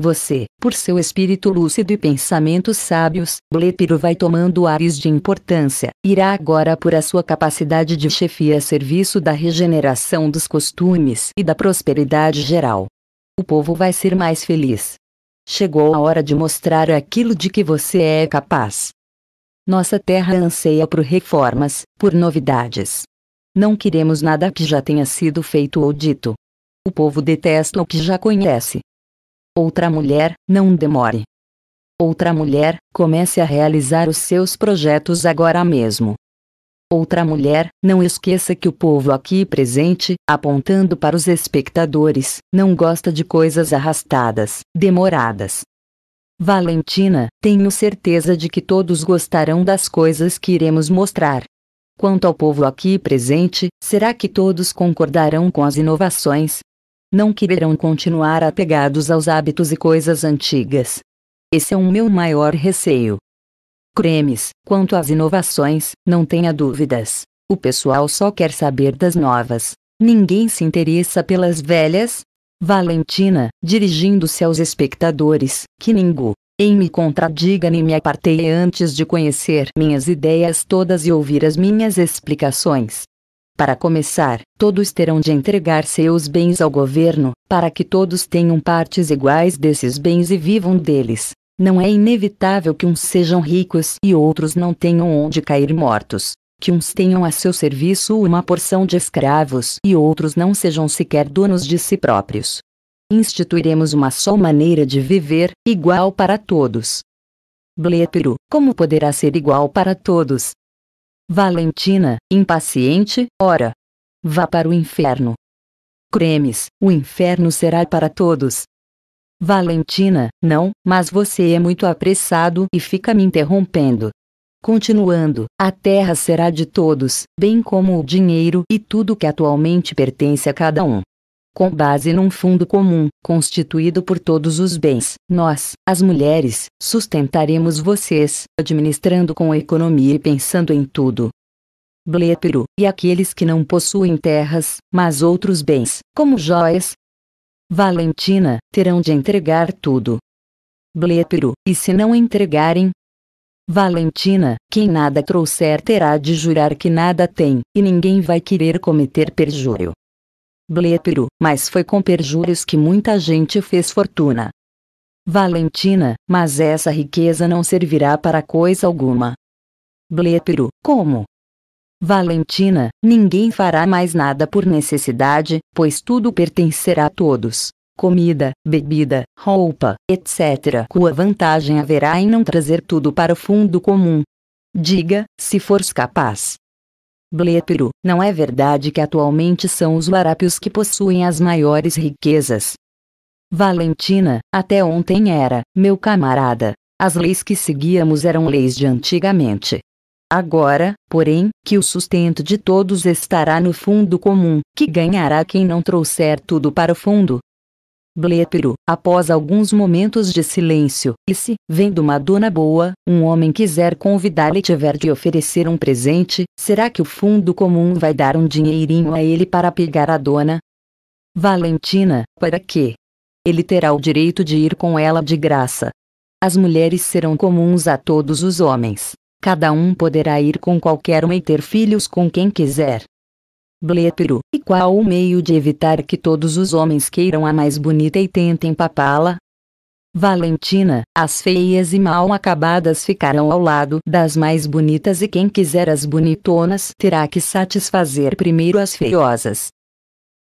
Você, por seu espírito lúcido e pensamentos sábios, Blepiro vai tomando ares de importância, irá agora por a sua capacidade de chefia a serviço da regeneração dos costumes e da prosperidade geral. O povo vai ser mais feliz. Chegou a hora de mostrar aquilo de que você é capaz. Nossa terra anseia por reformas, por novidades. Não queremos nada que já tenha sido feito ou dito. O povo detesta o que já conhece, Outra mulher, não demore. Outra mulher, comece a realizar os seus projetos agora mesmo. Outra mulher, não esqueça que o povo aqui presente, apontando para os espectadores, não gosta de coisas arrastadas, demoradas. Valentina, tenho certeza de que todos gostarão das coisas que iremos mostrar. Quanto ao povo aqui presente, será que todos concordarão com as inovações, não quererão continuar apegados aos hábitos e coisas antigas. Esse é o meu maior receio. Cremes, quanto às inovações, não tenha dúvidas. O pessoal só quer saber das novas. Ninguém se interessa pelas velhas. Valentina, dirigindo-se aos espectadores, que ninguém me contradiga nem me apartei antes de conhecer minhas ideias todas e ouvir as minhas explicações. Para começar, todos terão de entregar seus bens ao governo, para que todos tenham partes iguais desses bens e vivam deles. Não é inevitável que uns sejam ricos e outros não tenham onde cair mortos, que uns tenham a seu serviço uma porção de escravos e outros não sejam sequer donos de si próprios. Instituiremos uma só maneira de viver, igual para todos. Blépiro, como poderá ser igual para todos, Valentina, impaciente, ora. Vá para o inferno. Cremes, o inferno será para todos. Valentina, não, mas você é muito apressado e fica me interrompendo. Continuando, a terra será de todos, bem como o dinheiro e tudo que atualmente pertence a cada um com base num fundo comum, constituído por todos os bens. Nós, as mulheres, sustentaremos vocês, administrando com economia e pensando em tudo. Blépiro, e aqueles que não possuem terras, mas outros bens, como joias. Valentina, terão de entregar tudo. Blépiro, e se não entregarem, Valentina, quem nada trouxer terá de jurar que nada tem, e ninguém vai querer cometer perjúrio. Blepiro, mas foi com perjúrios que muita gente fez fortuna. Valentina, mas essa riqueza não servirá para coisa alguma. Blepiro, como? Valentina, ninguém fará mais nada por necessidade, pois tudo pertencerá a todos. Comida, bebida, roupa, etc. Qual vantagem haverá em não trazer tudo para o fundo comum? Diga, se fores capaz. Blepiro, não é verdade que atualmente são os larápios que possuem as maiores riquezas? Valentina, até ontem era, meu camarada. As leis que seguíamos eram leis de antigamente. Agora, porém, que o sustento de todos estará no fundo comum, que ganhará quem não trouxer tudo para o fundo, Blepiro, após alguns momentos de silêncio, disse, vendo uma dona boa, um homem quiser convidá-la e tiver de oferecer um presente, será que o fundo comum vai dar um dinheirinho a ele para pegar a dona? Valentina, para quê? Ele terá o direito de ir com ela de graça. As mulheres serão comuns a todos os homens. Cada um poderá ir com qualquer um e ter filhos com quem quiser. Blepiro, e qual o meio de evitar que todos os homens queiram a mais bonita e tentem papá-la? Valentina, as feias e mal acabadas ficarão ao lado das mais bonitas e quem quiser as bonitonas terá que satisfazer primeiro as feiosas.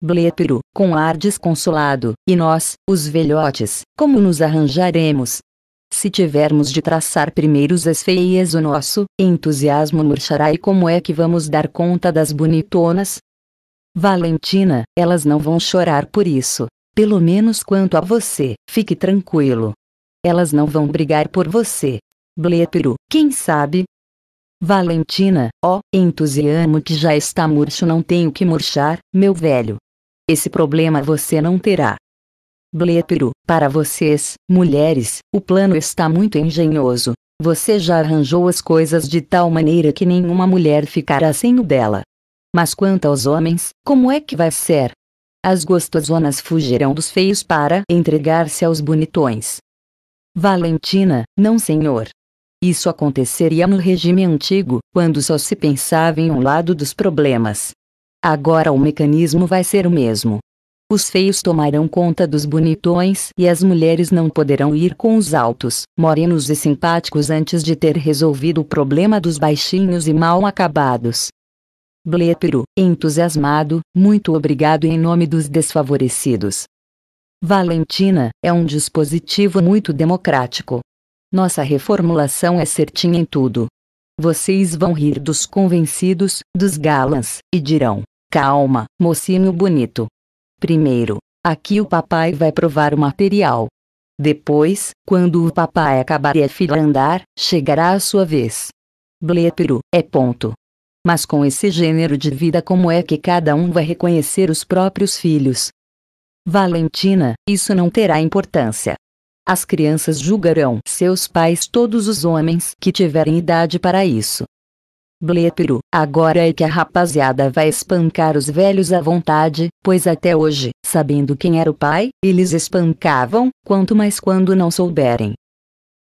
Blepiro, com ar desconsolado, e nós, os velhotes, como nos arranjaremos? Se tivermos de traçar primeiros as feias o nosso entusiasmo murchará e como é que vamos dar conta das bonitonas? Valentina, elas não vão chorar por isso. Pelo menos quanto a você, fique tranquilo. Elas não vão brigar por você. Blétero, quem sabe? Valentina, ó, oh, entusiasmo que já está murcho não tenho que murchar, meu velho. Esse problema você não terá. Blétero, para vocês, mulheres, o plano está muito engenhoso. Você já arranjou as coisas de tal maneira que nenhuma mulher ficará sem o dela. Mas quanto aos homens, como é que vai ser? As gostosonas fugirão dos feios para entregar-se aos bonitões. Valentina, não senhor. Isso aconteceria no regime antigo, quando só se pensava em um lado dos problemas. Agora o mecanismo vai ser o mesmo. Os feios tomarão conta dos bonitões e as mulheres não poderão ir com os altos, morenos e simpáticos antes de ter resolvido o problema dos baixinhos e mal acabados. Blepiro, entusiasmado, muito obrigado em nome dos desfavorecidos. Valentina, é um dispositivo muito democrático. Nossa reformulação é certinha em tudo. Vocês vão rir dos convencidos, dos galãs, e dirão: calma, mocinho bonito. Primeiro, aqui o papai vai provar o material. Depois, quando o papai acabar e a filha andar, chegará a sua vez. Blepiro, é ponto. Mas com esse gênero de vida, como é que cada um vai reconhecer os próprios filhos? Valentina, isso não terá importância. As crianças julgarão seus pais todos os homens que tiverem idade para isso. Blépero, agora é que a rapaziada vai espancar os velhos à vontade, pois até hoje, sabendo quem era o pai, eles espancavam, quanto mais quando não souberem.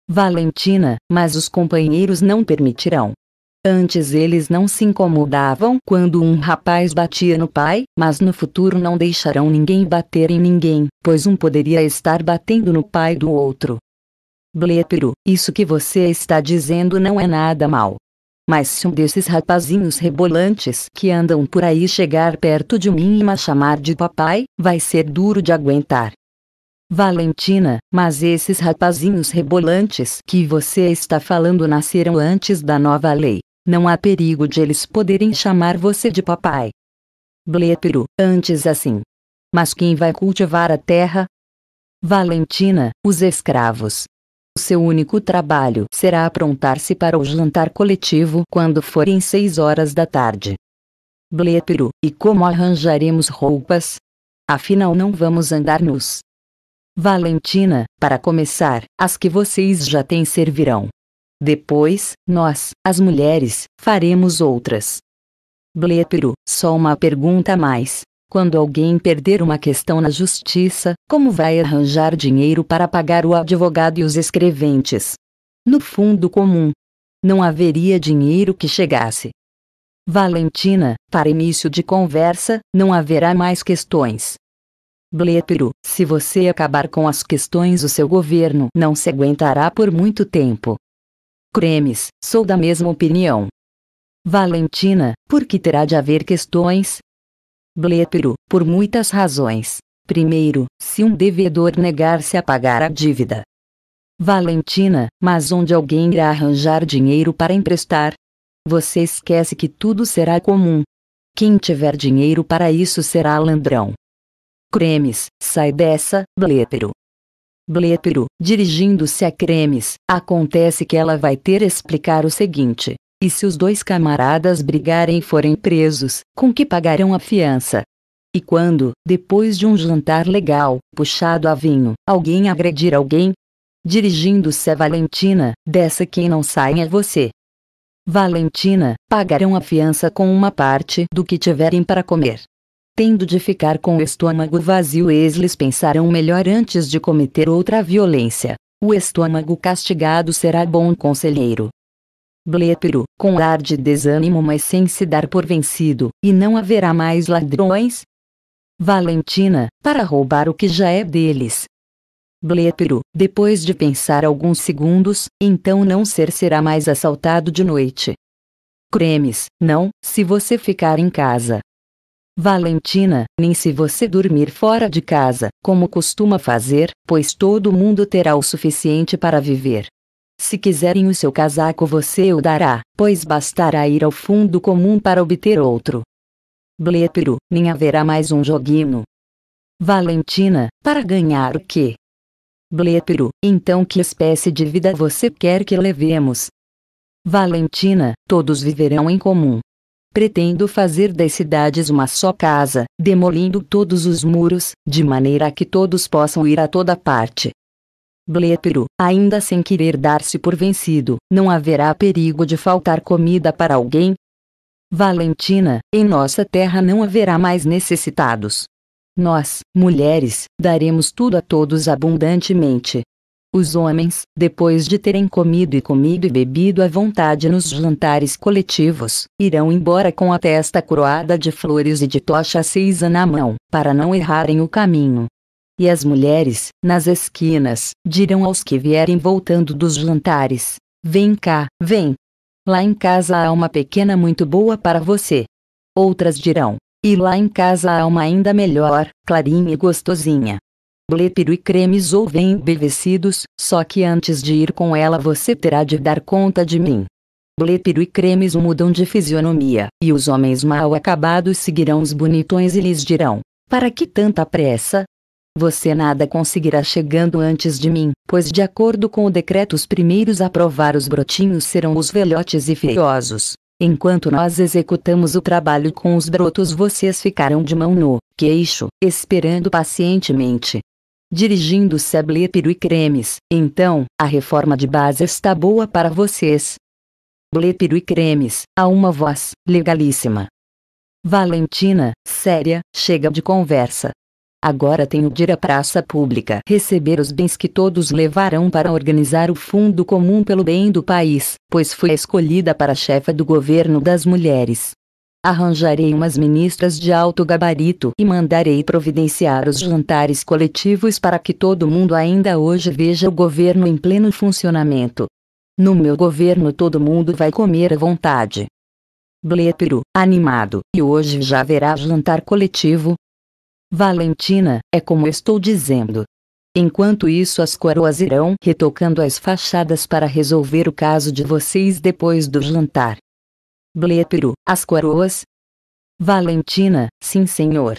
Valentina, mas os companheiros não permitirão. Antes eles não se incomodavam quando um rapaz batia no pai, mas no futuro não deixarão ninguém bater em ninguém, pois um poderia estar batendo no pai do outro. Blépero, isso que você está dizendo não é nada mal. Mas se um desses rapazinhos rebolantes que andam por aí chegar perto de mim e me chamar de papai, vai ser duro de aguentar. Valentina, mas esses rapazinhos rebolantes que você está falando nasceram antes da nova lei. Não há perigo de eles poderem chamar você de papai. Blépero, antes assim. Mas quem vai cultivar a terra? Valentina, os escravos. O seu único trabalho será aprontar-se para o jantar coletivo quando forem seis horas da tarde. Blépero, e como arranjaremos roupas? Afinal não vamos andar nus. Valentina, para começar, as que vocês já têm servirão. Depois, nós, as mulheres, faremos outras. Blepiro, só uma pergunta a mais. Quando alguém perder uma questão na justiça, como vai arranjar dinheiro para pagar o advogado e os escreventes? No fundo comum. Não haveria dinheiro que chegasse. Valentina, para início de conversa, não haverá mais questões. Blepiro, se você acabar com as questões, o seu governo não se aguentará por muito tempo. Cremes, sou da mesma opinião. Valentina, por que terá de haver questões? Blepero, por muitas razões. Primeiro, se um devedor negar-se a pagar a dívida. Valentina, mas onde alguém irá arranjar dinheiro para emprestar? Você esquece que tudo será comum. Quem tiver dinheiro para isso será ladrão. Cremes, sai dessa, Blepero. Blepiro, dirigindo-se a Cremes, acontece que ela vai ter explicar o seguinte. E se os dois camaradas brigarem e forem presos, com que pagarão a fiança? E quando, depois de um jantar legal, puxado a vinho, alguém agredir alguém? Dirigindo-se a Valentina, dessa quem não sai é você. Valentina, pagarão a fiança com uma parte do que tiverem para comer tendo de ficar com o estômago vazio, eles pensarão melhor antes de cometer outra violência. O estômago castigado será bom conselheiro. Blépero, com ar de desânimo, mas sem se dar por vencido, e não haverá mais ladrões? Valentina, para roubar o que já é deles. Blépero, depois de pensar alguns segundos, então não ser será mais assaltado de noite. Cremes, não, se você ficar em casa. Valentina, nem se você dormir fora de casa, como costuma fazer, pois todo mundo terá o suficiente para viver. Se quiserem o seu casaco, você o dará, pois bastará ir ao fundo comum para obter outro. Blepiro, nem haverá mais um joguinho. Valentina, para ganhar o quê? Blepiro, então que espécie de vida você quer que levemos? Valentina, todos viverão em comum pretendo fazer das cidades uma só casa, demolindo todos os muros, de maneira que todos possam ir a toda parte. Blépero, ainda sem querer dar-se por vencido, não haverá perigo de faltar comida para alguém? Valentina, em nossa terra não haverá mais necessitados. Nós, mulheres, daremos tudo a todos abundantemente, os homens, depois de terem comido e comido e bebido à vontade nos jantares coletivos, irão embora com a testa coroada de flores e de tocha acesa na mão, para não errarem o caminho. E as mulheres, nas esquinas, dirão aos que vierem voltando dos jantares: Vem cá, vem. Lá em casa há uma pequena muito boa para você. Outras dirão: E lá em casa há uma ainda melhor, clarinha e gostosinha. Blepiro e cremes ou vem embevecidos, só que antes de ir com ela você terá de dar conta de mim. Blepiro e cremes mudam de fisionomia, e os homens mal acabados seguirão os bonitões e lhes dirão: Para que tanta pressa? Você nada conseguirá chegando antes de mim, pois de acordo com o decreto os primeiros a provar os brotinhos serão os velhotes e feiosos. Enquanto nós executamos o trabalho com os brotos vocês ficarão de mão no queixo, esperando pacientemente dirigindo-se a Blepiro e Cremes. Então, a reforma de base está boa para vocês. Blepiro e Cremes, a uma voz, legalíssima. Valentina, séria, chega de conversa. Agora tenho de ir à praça pública receber os bens que todos levarão para organizar o Fundo Comum pelo Bem do País, pois fui escolhida para chefa do governo das mulheres. Arranjarei umas ministras de alto gabarito e mandarei providenciar os jantares coletivos para que todo mundo ainda hoje veja o governo em pleno funcionamento. No meu governo todo mundo vai comer à vontade. Blépiro, animado, e hoje já haverá jantar coletivo? Valentina, é como estou dizendo. Enquanto isso, as coroas irão retocando as fachadas para resolver o caso de vocês depois do jantar. Blepiro, as coroas? Valentina, sim senhor.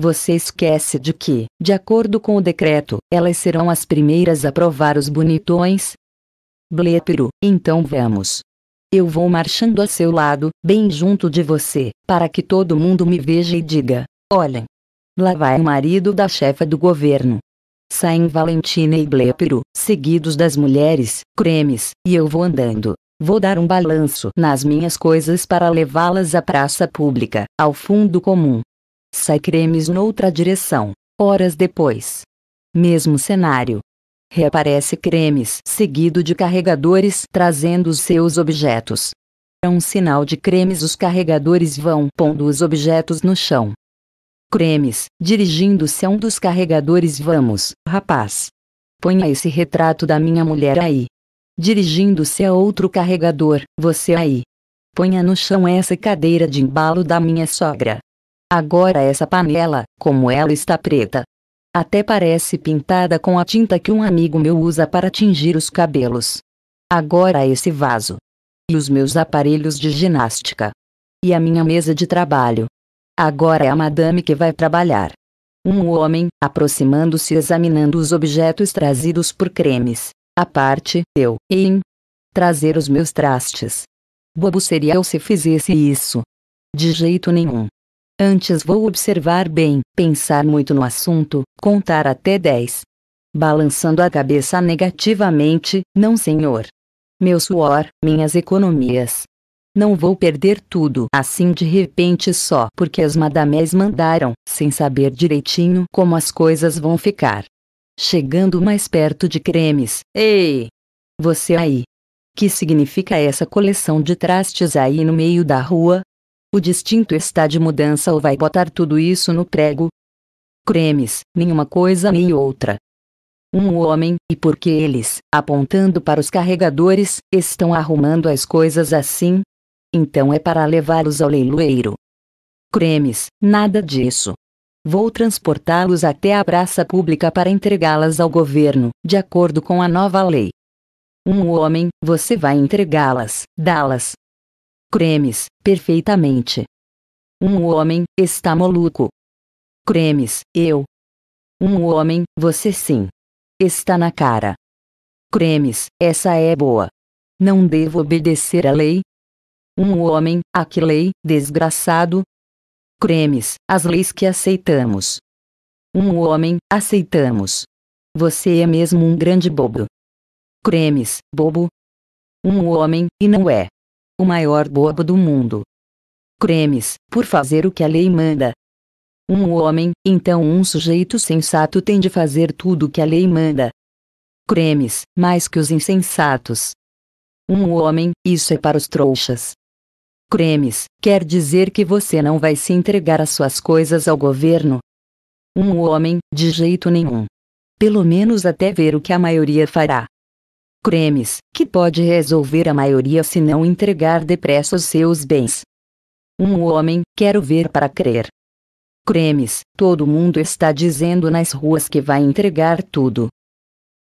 Você esquece de que, de acordo com o decreto, elas serão as primeiras a provar os bonitões? Blepiro, então vamos. Eu vou marchando a seu lado, bem junto de você, para que todo mundo me veja e diga: olhem. Lá vai o marido da chefa do governo. Saem Valentina e Blepiro, seguidos das mulheres, cremes, e eu vou andando. Vou dar um balanço nas minhas coisas para levá-las à praça pública, ao fundo comum. Sai cremes noutra direção. Horas depois. Mesmo cenário. Reaparece cremes seguido de carregadores trazendo os seus objetos. É um sinal de cremes os carregadores vão pondo os objetos no chão. Cremes, dirigindo-se a um dos carregadores vamos, rapaz. Ponha esse retrato da minha mulher aí dirigindo-se a outro carregador: Você aí. Ponha no chão essa cadeira de embalo da minha sogra. Agora essa panela, como ela está preta. Até parece pintada com a tinta que um amigo meu usa para tingir os cabelos. Agora esse vaso. E os meus aparelhos de ginástica. E a minha mesa de trabalho. Agora é a madame que vai trabalhar. Um homem, aproximando-se examinando os objetos trazidos por cremes, a parte eu em trazer os meus trastes. Bobo seria eu se fizesse isso. De jeito nenhum. Antes vou observar bem, pensar muito no assunto, contar até 10. Balançando a cabeça negativamente, não senhor. Meu suor, minhas economias. Não vou perder tudo assim de repente só porque as madamés mandaram, sem saber direitinho como as coisas vão ficar chegando mais perto de cremes. Ei! Você aí! Que significa essa coleção de trastes aí no meio da rua? O distinto está de mudança ou vai botar tudo isso no prego? Cremes, nenhuma coisa nem outra. Um homem, e por que eles, apontando para os carregadores, estão arrumando as coisas assim? Então é para levá-los ao leiloeiro. Cremes, nada disso. Vou transportá-los até a praça pública para entregá-las ao governo, de acordo com a nova lei. Um homem, você vai entregá-las, dá-las. Cremes, perfeitamente. Um homem, está maluco. Cremes, eu. Um homem, você sim. Está na cara. Cremes, essa é boa. Não devo obedecer à lei? Um homem, a que lei, desgraçado? cremes, as leis que aceitamos. Um homem, aceitamos. Você é mesmo um grande bobo. Cremes, bobo. Um homem, e não é. O maior bobo do mundo. Cremes, por fazer o que a lei manda. Um homem, então um sujeito sensato tem de fazer tudo o que a lei manda. Cremes, mais que os insensatos. Um homem, isso é para os trouxas cremes, quer dizer que você não vai se entregar as suas coisas ao governo? Um homem, de jeito nenhum. Pelo menos até ver o que a maioria fará. Cremes, que pode resolver a maioria se não entregar depressa os seus bens. Um homem, quero ver para crer. Cremes, todo mundo está dizendo nas ruas que vai entregar tudo.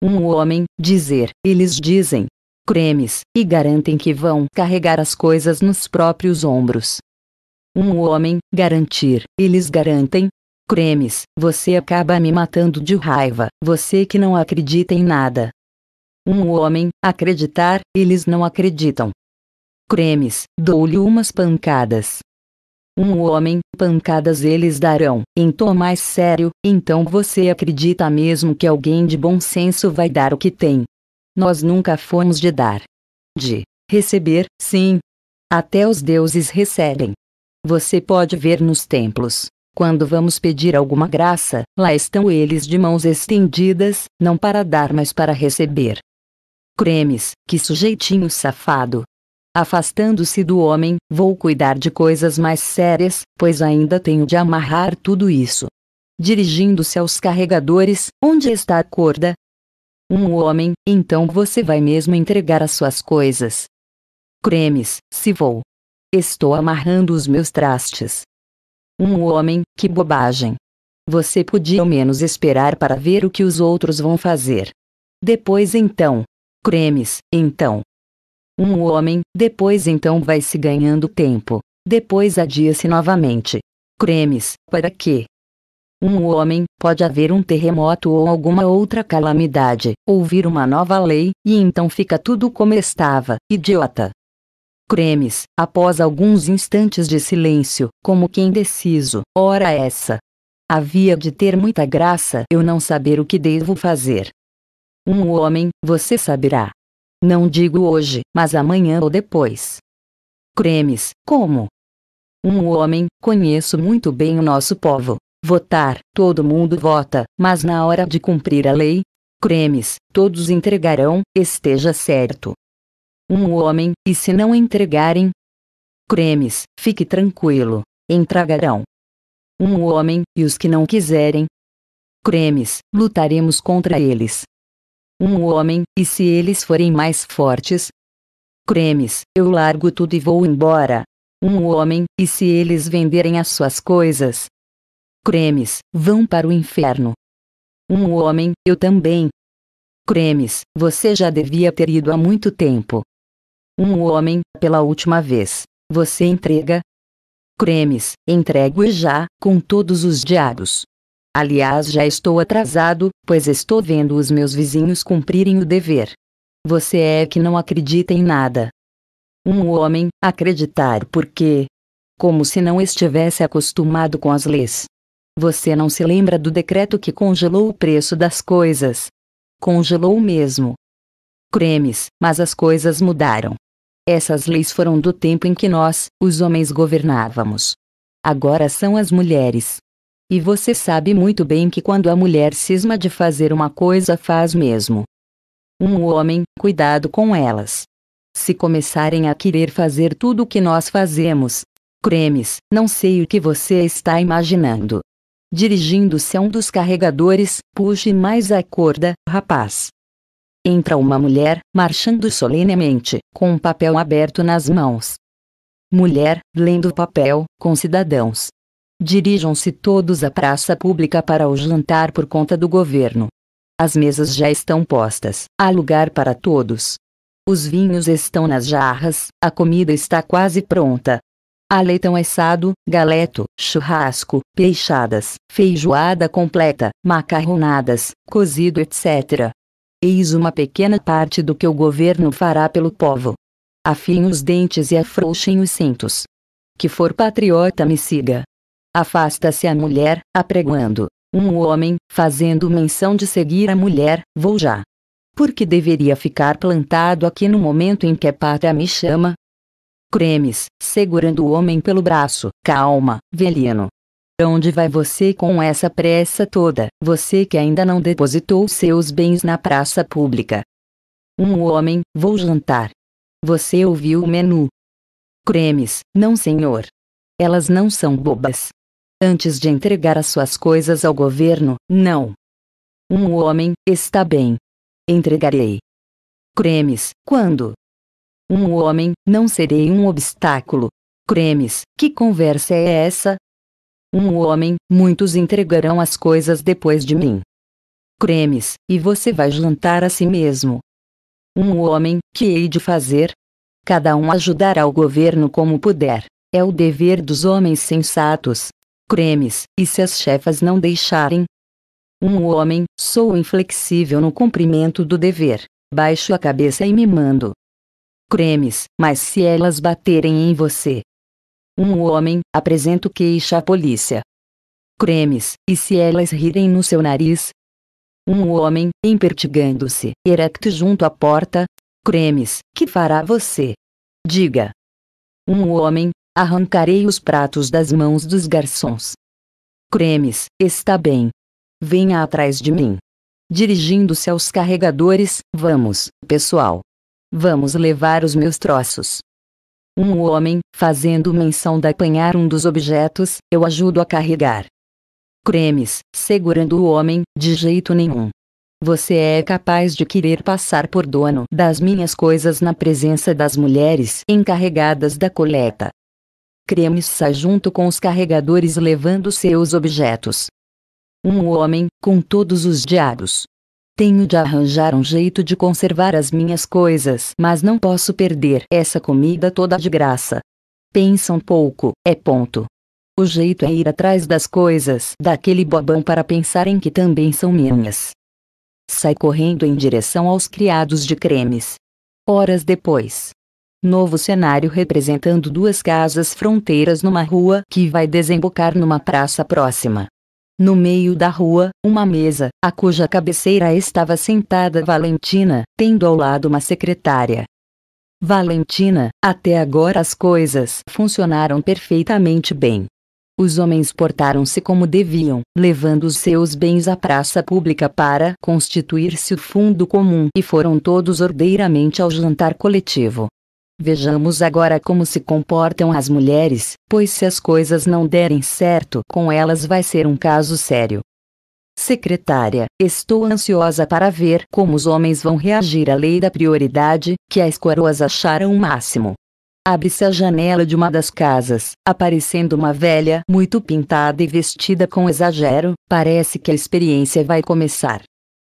Um homem, dizer, eles dizem, cremes, e garantem que vão carregar as coisas nos próprios ombros. Um homem, garantir, eles garantem. Cremes, você acaba me matando de raiva, você que não acredita em nada. Um homem, acreditar, eles não acreditam. Cremes, dou-lhe umas pancadas. Um homem, pancadas eles darão, em então, tom mais sério, então você acredita mesmo que alguém de bom senso vai dar o que tem, nós nunca fomos de dar. De receber, sim. Até os deuses recebem. Você pode ver nos templos. Quando vamos pedir alguma graça, lá estão eles de mãos estendidas, não para dar, mas para receber. Cremes, que sujeitinho safado. Afastando-se do homem, vou cuidar de coisas mais sérias, pois ainda tenho de amarrar tudo isso. Dirigindo-se aos carregadores, onde está a corda, um homem, então você vai mesmo entregar as suas coisas. Cremes, se vou. Estou amarrando os meus trastes. Um homem, que bobagem. Você podia ao menos esperar para ver o que os outros vão fazer. Depois então. Cremes, então. Um homem, depois então vai se ganhando tempo. Depois adia-se novamente. Cremes, para quê? um homem, pode haver um terremoto ou alguma outra calamidade, ouvir uma nova lei, e então fica tudo como estava, idiota. Cremes, após alguns instantes de silêncio, como quem deciso ora essa. Havia de ter muita graça eu não saber o que devo fazer. Um homem, você saberá. Não digo hoje, mas amanhã ou depois. Cremes, como? Um homem, conheço muito bem o nosso povo, Votar, todo mundo vota, mas na hora de cumprir a lei, cremes, todos entregarão, esteja certo. Um homem, e se não entregarem? Cremes, fique tranquilo, entregarão. Um homem, e os que não quiserem? Cremes, lutaremos contra eles. Um homem, e se eles forem mais fortes? Cremes, eu largo tudo e vou embora. Um homem, e se eles venderem as suas coisas, Cremes, vão para o inferno. Um homem, eu também. Cremes, você já devia ter ido há muito tempo. Um homem, pela última vez. Você entrega? Cremes, entrego e já, com todos os diabos. Aliás, já estou atrasado, pois estou vendo os meus vizinhos cumprirem o dever. Você é que não acredita em nada. Um homem, acreditar porque. Como se não estivesse acostumado com as leis. Você não se lembra do decreto que congelou o preço das coisas? Congelou mesmo. Cremes, mas as coisas mudaram. Essas leis foram do tempo em que nós, os homens, governávamos. Agora são as mulheres. E você sabe muito bem que quando a mulher cisma de fazer uma coisa, faz mesmo. Um homem, cuidado com elas. Se começarem a querer fazer tudo o que nós fazemos, cremes, não sei o que você está imaginando. Dirigindo-se a um dos carregadores, puxe mais a corda, rapaz. Entra uma mulher, marchando solenemente, com um papel aberto nas mãos. Mulher, lendo o papel, com cidadãos. Dirijam-se todos à praça pública para o jantar por conta do governo. As mesas já estão postas, há lugar para todos. Os vinhos estão nas jarras, a comida está quase pronta, Aleitão é assado, galeto, churrasco, peixadas, feijoada completa, macarronadas, cozido etc. Eis uma pequena parte do que o governo fará pelo povo. Afiem os dentes e afrouxem os cintos. Que for patriota me siga. Afasta-se a mulher, apregoando. Um homem, fazendo menção de seguir a mulher, vou já. Porque deveria ficar plantado aqui no momento em que a pátria me chama, Cremes, segurando o homem pelo braço. Calma, velhino. Onde vai você com essa pressa toda? Você que ainda não depositou seus bens na praça pública. Um homem, vou jantar. Você ouviu o menu. Cremes, não senhor. Elas não são bobas. Antes de entregar as suas coisas ao governo, não. Um homem, está bem. Entregarei. Cremes, quando? Um homem, não serei um obstáculo. Cremes, que conversa é essa? Um homem, muitos entregarão as coisas depois de mim. Cremes, e você vai jantar a si mesmo. Um homem, que hei de fazer? Cada um ajudará o governo como puder. É o dever dos homens sensatos. Cremes, e se as chefas não deixarem? Um homem, sou inflexível no cumprimento do dever. Baixo a cabeça e me mando cremes, mas se elas baterem em você. Um homem, apresento queixa à polícia. Cremes, e se elas rirem no seu nariz? Um homem, empertigando-se, erecto junto à porta. Cremes, que fará você? Diga. Um homem, arrancarei os pratos das mãos dos garçons. Cremes, está bem. Venha atrás de mim. Dirigindo-se aos carregadores, vamos, pessoal. Vamos levar os meus troços. Um homem, fazendo menção de apanhar um dos objetos, eu ajudo a carregar. Cremes, segurando o homem, de jeito nenhum. Você é capaz de querer passar por dono das minhas coisas na presença das mulheres encarregadas da coleta. Cremes sai junto com os carregadores levando seus objetos. Um homem, com todos os diabos. Tenho de arranjar um jeito de conservar as minhas coisas, mas não posso perder essa comida toda de graça. Pensa um pouco, é ponto. O jeito é ir atrás das coisas daquele bobão para pensar em que também são minhas. Sai correndo em direção aos criados de cremes. Horas depois. Novo cenário representando duas casas fronteiras numa rua que vai desembocar numa praça próxima. No meio da rua, uma mesa, a cuja cabeceira estava sentada Valentina, tendo ao lado uma secretária. Valentina, até agora as coisas funcionaram perfeitamente bem. Os homens portaram-se como deviam, levando os seus bens à praça pública para constituir-se o fundo comum e foram todos ordeiramente ao jantar coletivo, Vejamos agora como se comportam as mulheres, pois se as coisas não derem certo com elas vai ser um caso sério. Secretária, estou ansiosa para ver como os homens vão reagir à lei da prioridade, que as coroas acharam o máximo. Abre-se a janela de uma das casas, aparecendo uma velha muito pintada e vestida com exagero, parece que a experiência vai começar.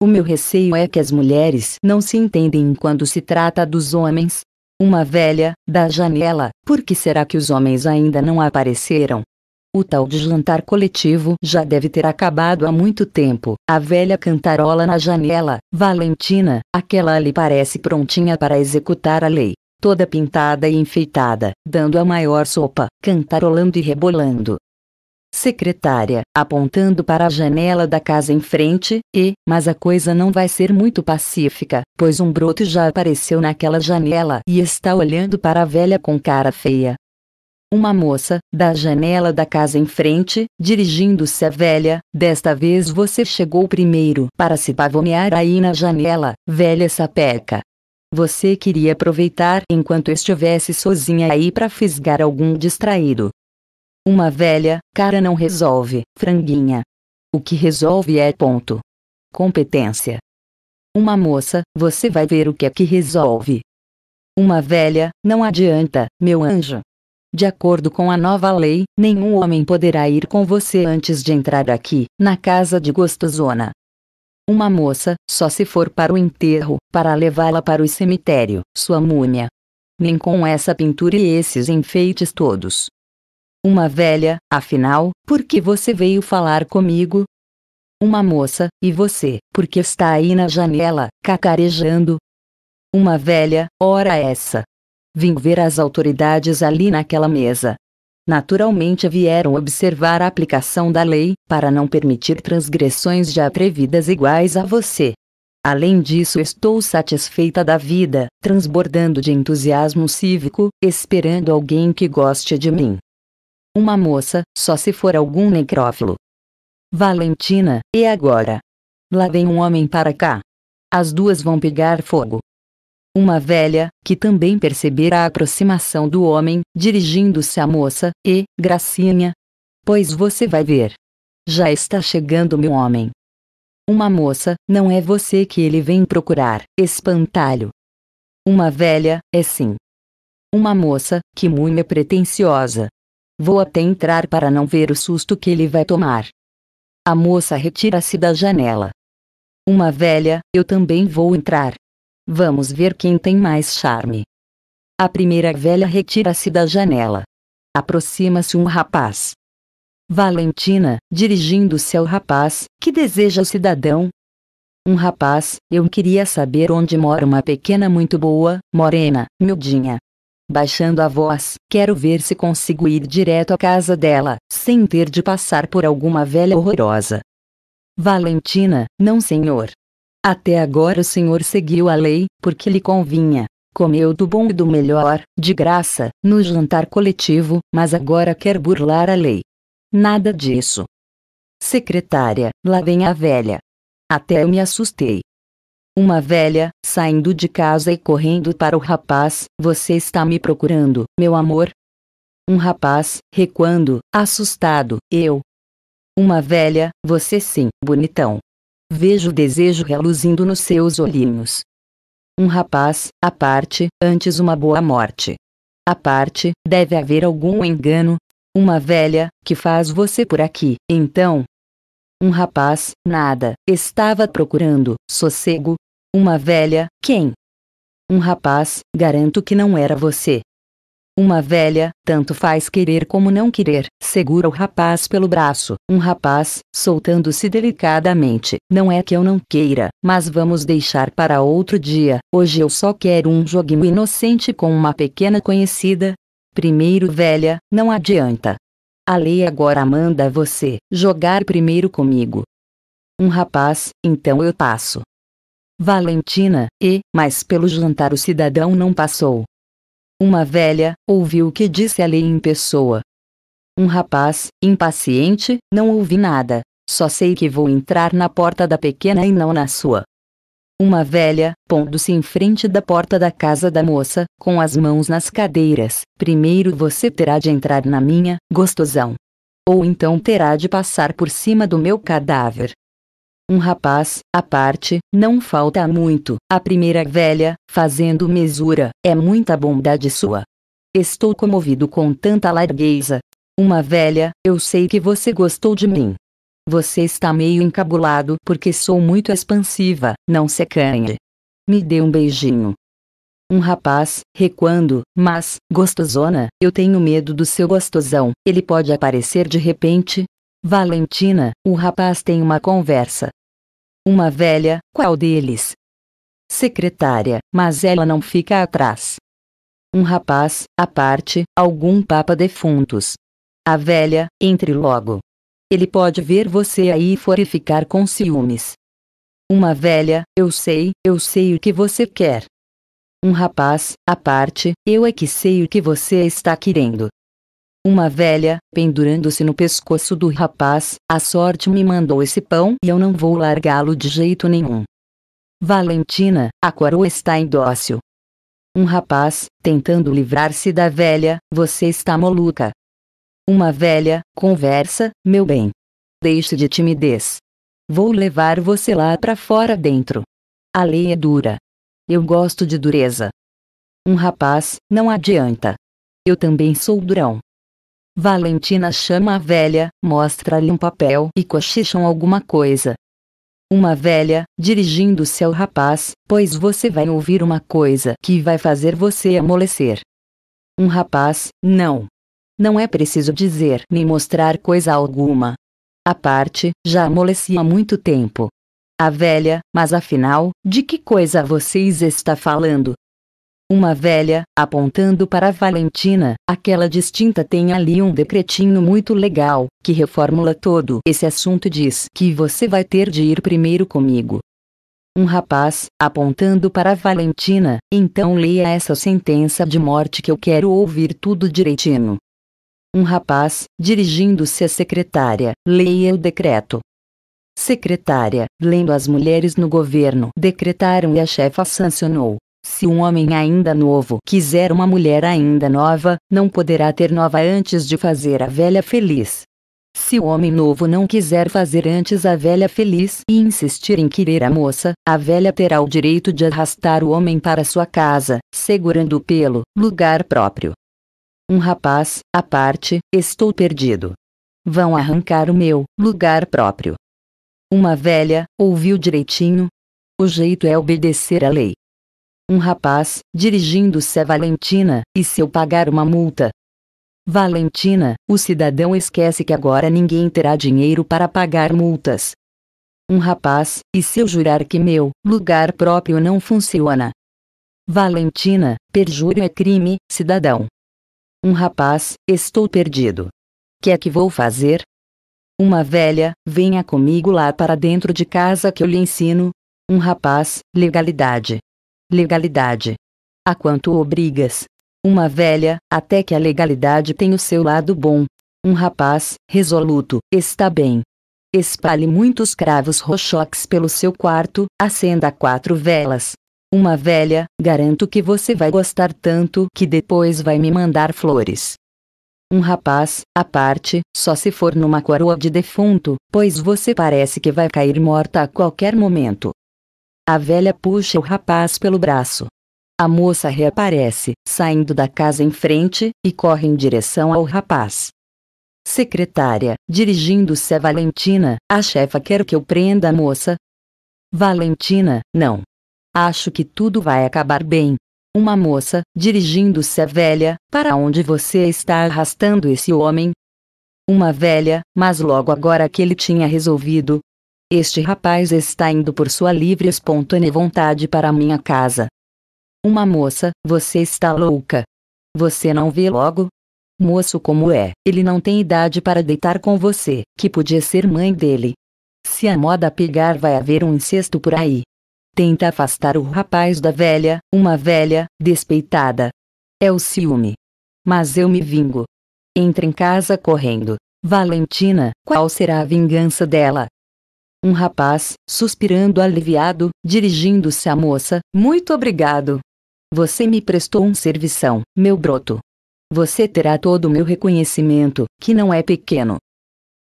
O meu receio é que as mulheres não se entendem quando se trata dos homens, uma velha, da janela, por que será que os homens ainda não apareceram? O tal de jantar coletivo já deve ter acabado há muito tempo. A velha cantarola na janela, Valentina, aquela ali parece prontinha para executar a lei. Toda pintada e enfeitada, dando a maior sopa, cantarolando e rebolando secretária, apontando para a janela da casa em frente, e, mas a coisa não vai ser muito pacífica, pois um broto já apareceu naquela janela e está olhando para a velha com cara feia. Uma moça, da janela da casa em frente, dirigindo-se à velha, desta vez você chegou primeiro para se pavonear aí na janela, velha sapeca. Você queria aproveitar enquanto estivesse sozinha aí para fisgar algum distraído. Uma velha cara não resolve, franguinha. O que resolve é ponto. Competência. Uma moça, você vai ver o que é que resolve. Uma velha, não adianta, meu anjo. De acordo com a nova lei, nenhum homem poderá ir com você antes de entrar aqui, na casa de gostosona. Uma moça, só se for para o enterro, para levá-la para o cemitério, sua múmia. Nem com essa pintura e esses enfeites todos. Uma velha, afinal, por que você veio falar comigo? Uma moça, e você, por que está aí na janela, cacarejando? Uma velha, ora essa. Vim ver as autoridades ali naquela mesa. Naturalmente vieram observar a aplicação da lei, para não permitir transgressões já atrevidas iguais a você. Além disso, estou satisfeita da vida, transbordando de entusiasmo cívico, esperando alguém que goste de mim. Uma moça, só se for algum necrófilo. Valentina, e agora? Lá vem um homem para cá. As duas vão pegar fogo. Uma velha, que também percebera a aproximação do homem, dirigindo-se à moça, e, Gracinha. Pois você vai ver. Já está chegando meu homem. Uma moça, não é você que ele vem procurar, espantalho. Uma velha, é sim. Uma moça, que é pretensiosa. Vou até entrar para não ver o susto que ele vai tomar. A moça retira-se da janela. Uma velha, eu também vou entrar. Vamos ver quem tem mais charme. A primeira velha retira-se da janela. Aproxima-se um rapaz. Valentina, dirigindo-se ao rapaz, que deseja o cidadão? Um rapaz, eu queria saber onde mora uma pequena muito boa, morena, miudinha, baixando a voz. Quero ver se consigo ir direto à casa dela, sem ter de passar por alguma velha horrorosa. Valentina, não senhor. Até agora o senhor seguiu a lei, porque lhe convinha. Comeu do bom e do melhor, de graça, no jantar coletivo, mas agora quer burlar a lei. Nada disso. Secretária, lá vem a velha. Até eu me assustei. Uma velha, saindo de casa e correndo para o rapaz, você está me procurando, meu amor? Um rapaz, recuando, assustado, eu. Uma velha, você sim, bonitão. Vejo o desejo reluzindo nos seus olhinhos. Um rapaz, a parte, antes uma boa morte. a parte, deve haver algum engano. Uma velha, que faz você por aqui, então? Um rapaz, nada, estava procurando, sossego, uma velha, quem? Um rapaz, garanto que não era você. Uma velha, tanto faz querer como não querer, segura o rapaz pelo braço. Um rapaz, soltando-se delicadamente. Não é que eu não queira, mas vamos deixar para outro dia. Hoje eu só quero um joguinho inocente com uma pequena conhecida. Primeiro velha, não adianta. A lei agora manda você jogar primeiro comigo. Um rapaz, então eu passo. Valentina, e, mas pelo jantar o cidadão não passou. Uma velha, ouviu o que disse a lei em pessoa. Um rapaz, impaciente, não ouvi nada, só sei que vou entrar na porta da pequena e não na sua. Uma velha, pondo-se em frente da porta da casa da moça, com as mãos nas cadeiras, primeiro você terá de entrar na minha, gostosão. Ou então terá de passar por cima do meu cadáver, um rapaz, à parte, não falta muito. A primeira velha, fazendo mesura, é muita bondade sua. Estou comovido com tanta largueza. Uma velha, eu sei que você gostou de mim. Você está meio encabulado porque sou muito expansiva, não se canhe. Me dê um beijinho. Um rapaz, recuando, mas, gostosona, eu tenho medo do seu gostosão, ele pode aparecer de repente, Valentina, o rapaz tem uma conversa. Uma velha, qual deles? Secretária, mas ela não fica atrás. Um rapaz, à parte, algum papa defuntos. A velha, entre logo. Ele pode ver você aí fora e ficar com ciúmes. Uma velha, eu sei, eu sei o que você quer. Um rapaz, à parte, eu é que sei o que você está querendo. Uma velha, pendurando-se no pescoço do rapaz, a sorte me mandou esse pão e eu não vou largá-lo de jeito nenhum. Valentina, a coroa está indócil. Um rapaz, tentando livrar-se da velha, você está maluca. Uma velha, conversa, meu bem. Deixe de timidez. Vou levar você lá para fora dentro. A lei é dura. Eu gosto de dureza. Um rapaz, não adianta. Eu também sou durão. Valentina chama a velha, mostra-lhe um papel e cochicham alguma coisa. Uma velha, dirigindo-se ao rapaz, pois você vai ouvir uma coisa que vai fazer você amolecer. Um rapaz, não. Não é preciso dizer nem mostrar coisa alguma. A parte, já amoleci há muito tempo. A velha, mas afinal, de que coisa vocês está falando? Uma velha, apontando para Valentina, aquela distinta tem ali um decretinho muito legal, que reformula todo esse assunto diz que você vai ter de ir primeiro comigo. Um rapaz, apontando para Valentina, então leia essa sentença de morte que eu quero ouvir tudo direitinho. Um rapaz, dirigindo-se à secretária, leia o decreto. Secretária, lendo as mulheres no governo, decretaram e a chefa sancionou. Se um homem ainda novo quiser uma mulher ainda nova, não poderá ter nova antes de fazer a velha feliz. Se o homem novo não quiser fazer antes a velha feliz e insistir em querer a moça, a velha terá o direito de arrastar o homem para sua casa, segurando-o pelo lugar próprio. Um rapaz, à parte, estou perdido. Vão arrancar o meu lugar próprio. Uma velha, ouviu direitinho? O jeito é obedecer à lei um rapaz, dirigindo-se a Valentina, e se eu pagar uma multa? Valentina, o cidadão esquece que agora ninguém terá dinheiro para pagar multas. Um rapaz, e se eu jurar que meu lugar próprio não funciona? Valentina, perjúrio é crime, cidadão. Um rapaz, estou perdido. Que é que vou fazer? Uma velha, venha comigo lá para dentro de casa que eu lhe ensino. Um rapaz, legalidade legalidade. A quanto obrigas? Uma velha, até que a legalidade tem o seu lado bom. Um rapaz, resoluto, está bem. Espalhe muitos cravos rochoques pelo seu quarto, acenda quatro velas. Uma velha, garanto que você vai gostar tanto que depois vai me mandar flores. Um rapaz, à parte, só se for numa coroa de defunto, pois você parece que vai cair morta a qualquer momento. A velha puxa o rapaz pelo braço. A moça reaparece, saindo da casa em frente, e corre em direção ao rapaz. Secretária, dirigindo-se a Valentina, a chefa quer que eu prenda a moça? Valentina, não. Acho que tudo vai acabar bem. Uma moça, dirigindo-se à velha, para onde você está arrastando esse homem? Uma velha, mas logo agora que ele tinha resolvido, este rapaz está indo por sua livre e espontânea vontade para minha casa. Uma moça, você está louca. Você não vê logo? Moço como é, ele não tem idade para deitar com você, que podia ser mãe dele. Se a moda pegar, vai haver um incesto por aí. Tenta afastar o rapaz da velha, uma velha, despeitada. É o ciúme. Mas eu me vingo. Entra em casa correndo. Valentina, qual será a vingança dela? um rapaz, suspirando aliviado, dirigindo-se à moça: Muito obrigado. Você me prestou um servição, meu broto. Você terá todo o meu reconhecimento, que não é pequeno.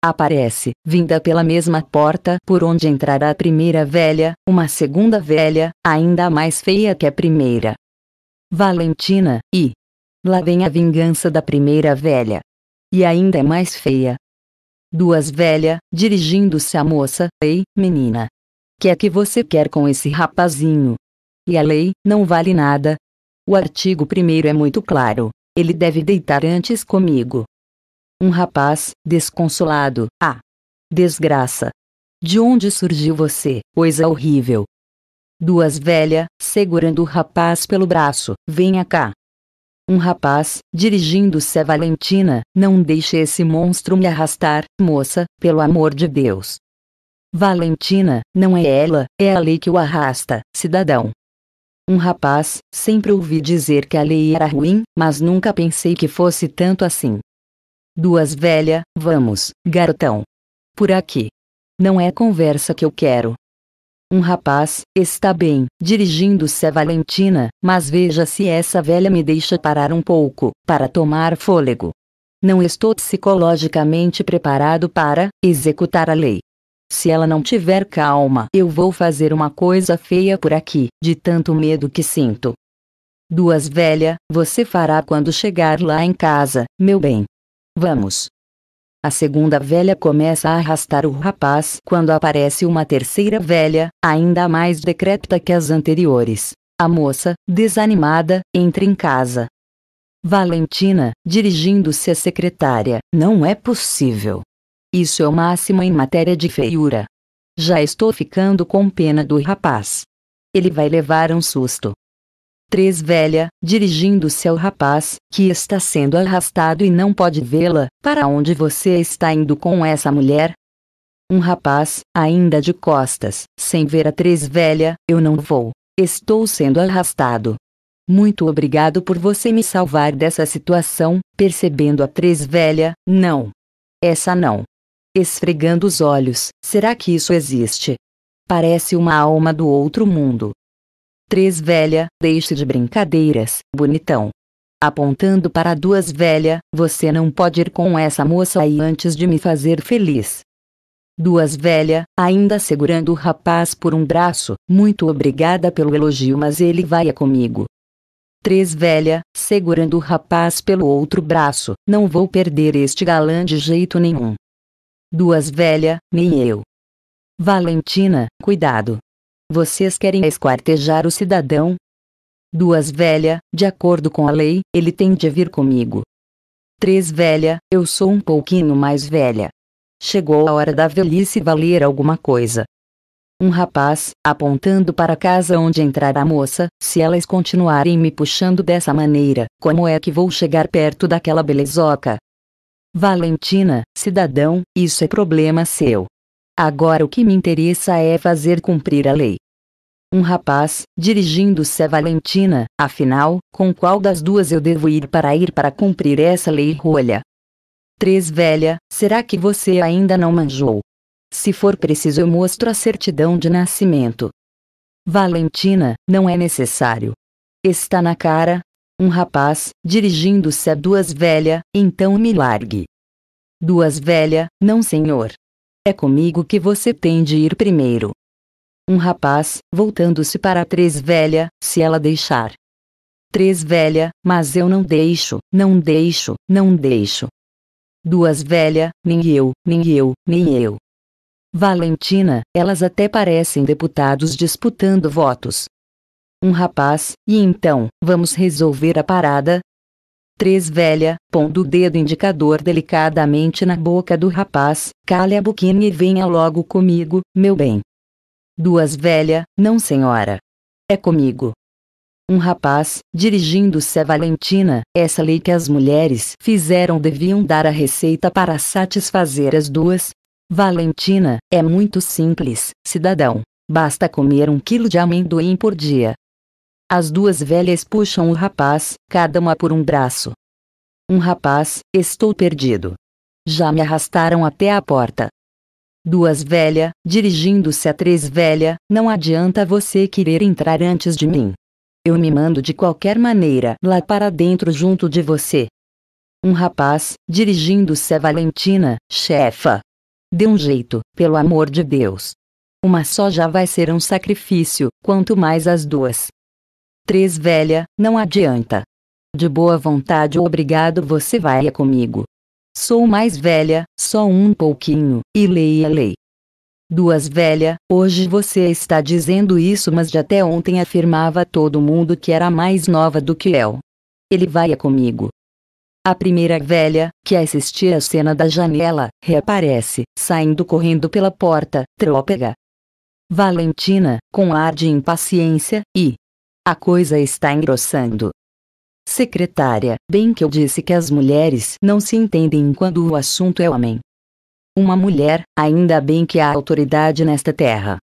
Aparece, vinda pela mesma porta por onde entrará a primeira velha, uma segunda velha, ainda mais feia que a primeira. Valentina, e. Lá vem a vingança da primeira velha. E ainda é mais feia, Duas velha, dirigindo-se à moça, Ei, menina. Que é que você quer com esse rapazinho? E a lei, não vale nada. O artigo primeiro é muito claro. Ele deve deitar antes comigo. Um rapaz, desconsolado. Ah! Desgraça! De onde surgiu você, coisa é horrível? Duas velha, segurando o rapaz pelo braço. Venha cá. Um rapaz, dirigindo-se a Valentina, não deixe esse monstro me arrastar, moça, pelo amor de Deus. Valentina, não é ela, é a lei que o arrasta, cidadão. Um rapaz, sempre ouvi dizer que a lei era ruim, mas nunca pensei que fosse tanto assim. Duas velha, vamos, garotão. Por aqui. Não é conversa que eu quero, um rapaz, está bem, dirigindo-se a Valentina, mas veja se essa velha me deixa parar um pouco, para tomar fôlego. Não estou psicologicamente preparado para executar a lei. Se ela não tiver calma, eu vou fazer uma coisa feia por aqui, de tanto medo que sinto. Duas velha, você fará quando chegar lá em casa, meu bem. Vamos. A segunda velha começa a arrastar o rapaz quando aparece uma terceira velha, ainda mais decrépita que as anteriores. A moça, desanimada, entra em casa. Valentina, dirigindo-se à secretária, não é possível. Isso é o máximo em matéria de feiura. Já estou ficando com pena do rapaz. Ele vai levar um susto. 3 velha, dirigindo-se ao rapaz, que está sendo arrastado e não pode vê-la, para onde você está indo com essa mulher? Um rapaz, ainda de costas, sem ver a Três velha, eu não vou. Estou sendo arrastado. Muito obrigado por você me salvar dessa situação, percebendo a Três velha, não. Essa não. Esfregando os olhos, será que isso existe? Parece uma alma do outro mundo, Três velha, deixe de brincadeiras, bonitão. Apontando para duas velha, você não pode ir com essa moça aí antes de me fazer feliz. Duas velha, ainda segurando o rapaz por um braço, muito obrigada pelo elogio mas ele vai é comigo. Três velha, segurando o rapaz pelo outro braço, não vou perder este galã de jeito nenhum. Duas velha, nem eu. Valentina, cuidado, vocês querem esquartejar o cidadão? Duas velha, de acordo com a lei, ele tem de vir comigo. Três velha, eu sou um pouquinho mais velha. Chegou a hora da velhice valer alguma coisa. Um rapaz, apontando para a casa onde entrar a moça, se elas continuarem me puxando dessa maneira, como é que vou chegar perto daquela belezoca? Valentina, cidadão, isso é problema seu. Agora o que me interessa é fazer cumprir a lei. Um rapaz, dirigindo-se a Valentina, afinal, com qual das duas eu devo ir para ir para cumprir essa lei rolha? Três velha, será que você ainda não manjou? Se for preciso eu mostro a certidão de nascimento. Valentina, não é necessário. Está na cara. Um rapaz, dirigindo-se a duas velha, então me largue. Duas velha, não senhor. É comigo que você tem de ir primeiro. Um rapaz, voltando-se para a três velha, se ela deixar. Três velha, mas eu não deixo, não deixo, não deixo. Duas velha, nem eu, nem eu, nem eu. Valentina, elas até parecem deputados disputando votos. Um rapaz, e então, vamos resolver a parada, Três velha, pondo o dedo indicador delicadamente na boca do rapaz, cale a boquinha e venha logo comigo, meu bem. Duas velha, não senhora. É comigo. Um rapaz, dirigindo-se a Valentina, essa lei que as mulheres fizeram deviam dar a receita para satisfazer as duas. Valentina, é muito simples, cidadão. Basta comer um quilo de amendoim por dia, as duas velhas puxam o rapaz, cada uma por um braço. Um rapaz, estou perdido. Já me arrastaram até a porta. Duas velha, dirigindo-se a três velha, não adianta você querer entrar antes de mim. Eu me mando de qualquer maneira lá para dentro junto de você. Um rapaz, dirigindo-se a Valentina, chefa. Dê um jeito, pelo amor de Deus. Uma só já vai ser um sacrifício, quanto mais as duas. Três velha, não adianta. De boa vontade obrigado você vai é comigo. Sou mais velha, só um pouquinho, e leia lei. Duas velha, hoje você está dizendo isso mas de até ontem afirmava todo mundo que era mais nova do que eu. Ele vai é comigo. A primeira velha, que assistia a cena da janela, reaparece, saindo correndo pela porta, trópega. Valentina, com ar de impaciência, e, a coisa está engrossando. Secretária, bem que eu disse que as mulheres não se entendem quando o assunto é homem. Uma mulher, ainda bem que há autoridade nesta terra.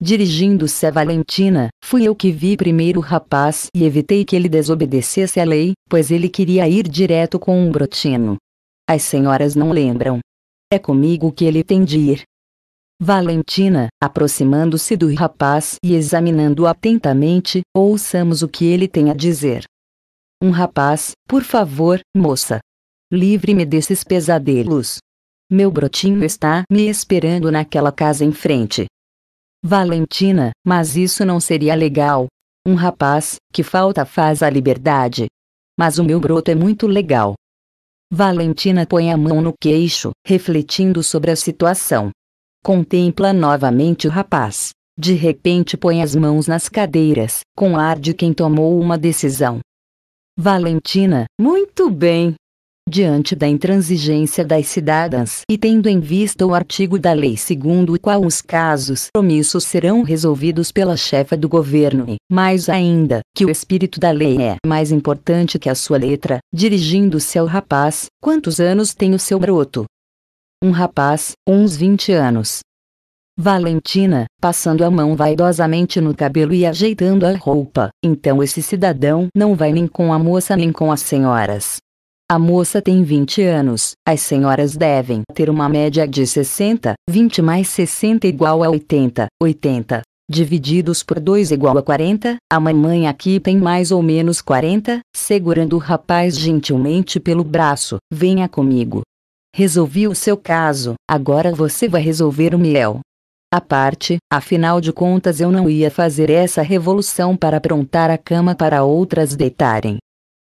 Dirigindo-se a Valentina, fui eu que vi primeiro o rapaz e evitei que ele desobedecesse à lei, pois ele queria ir direto com um brotino. As senhoras não lembram. É comigo que ele tem de ir, Valentina, aproximando-se do rapaz e examinando o atentamente, ouçamos o que ele tem a dizer. Um rapaz, por favor, moça. Livre-me desses pesadelos. Meu brotinho está me esperando naquela casa em frente. Valentina, mas isso não seria legal. Um rapaz, que falta faz a liberdade. Mas o meu broto é muito legal. Valentina põe a mão no queixo, refletindo sobre a situação. Contempla novamente o rapaz. De repente põe as mãos nas cadeiras, com ar de quem tomou uma decisão. Valentina, muito bem. Diante da intransigência das cidadãs e tendo em vista o artigo da lei segundo o qual os casos promissos serão resolvidos pela chefa do governo e, mais ainda, que o espírito da lei é mais importante que a sua letra, dirigindo-se ao rapaz, quantos anos tem o seu broto? um rapaz, uns 20 anos. Valentina, passando a mão vaidosamente no cabelo e ajeitando a roupa, então esse cidadão não vai nem com a moça nem com as senhoras. A moça tem 20 anos, as senhoras devem ter uma média de 60, 20 mais 60 igual a 80, 80. Divididos por 2 igual a 40, a mamãe aqui tem mais ou menos 40, segurando o rapaz gentilmente pelo braço, venha comigo, Resolvi o seu caso, agora você vai resolver o miel. A parte, afinal de contas eu não ia fazer essa revolução para aprontar a cama para outras deitarem.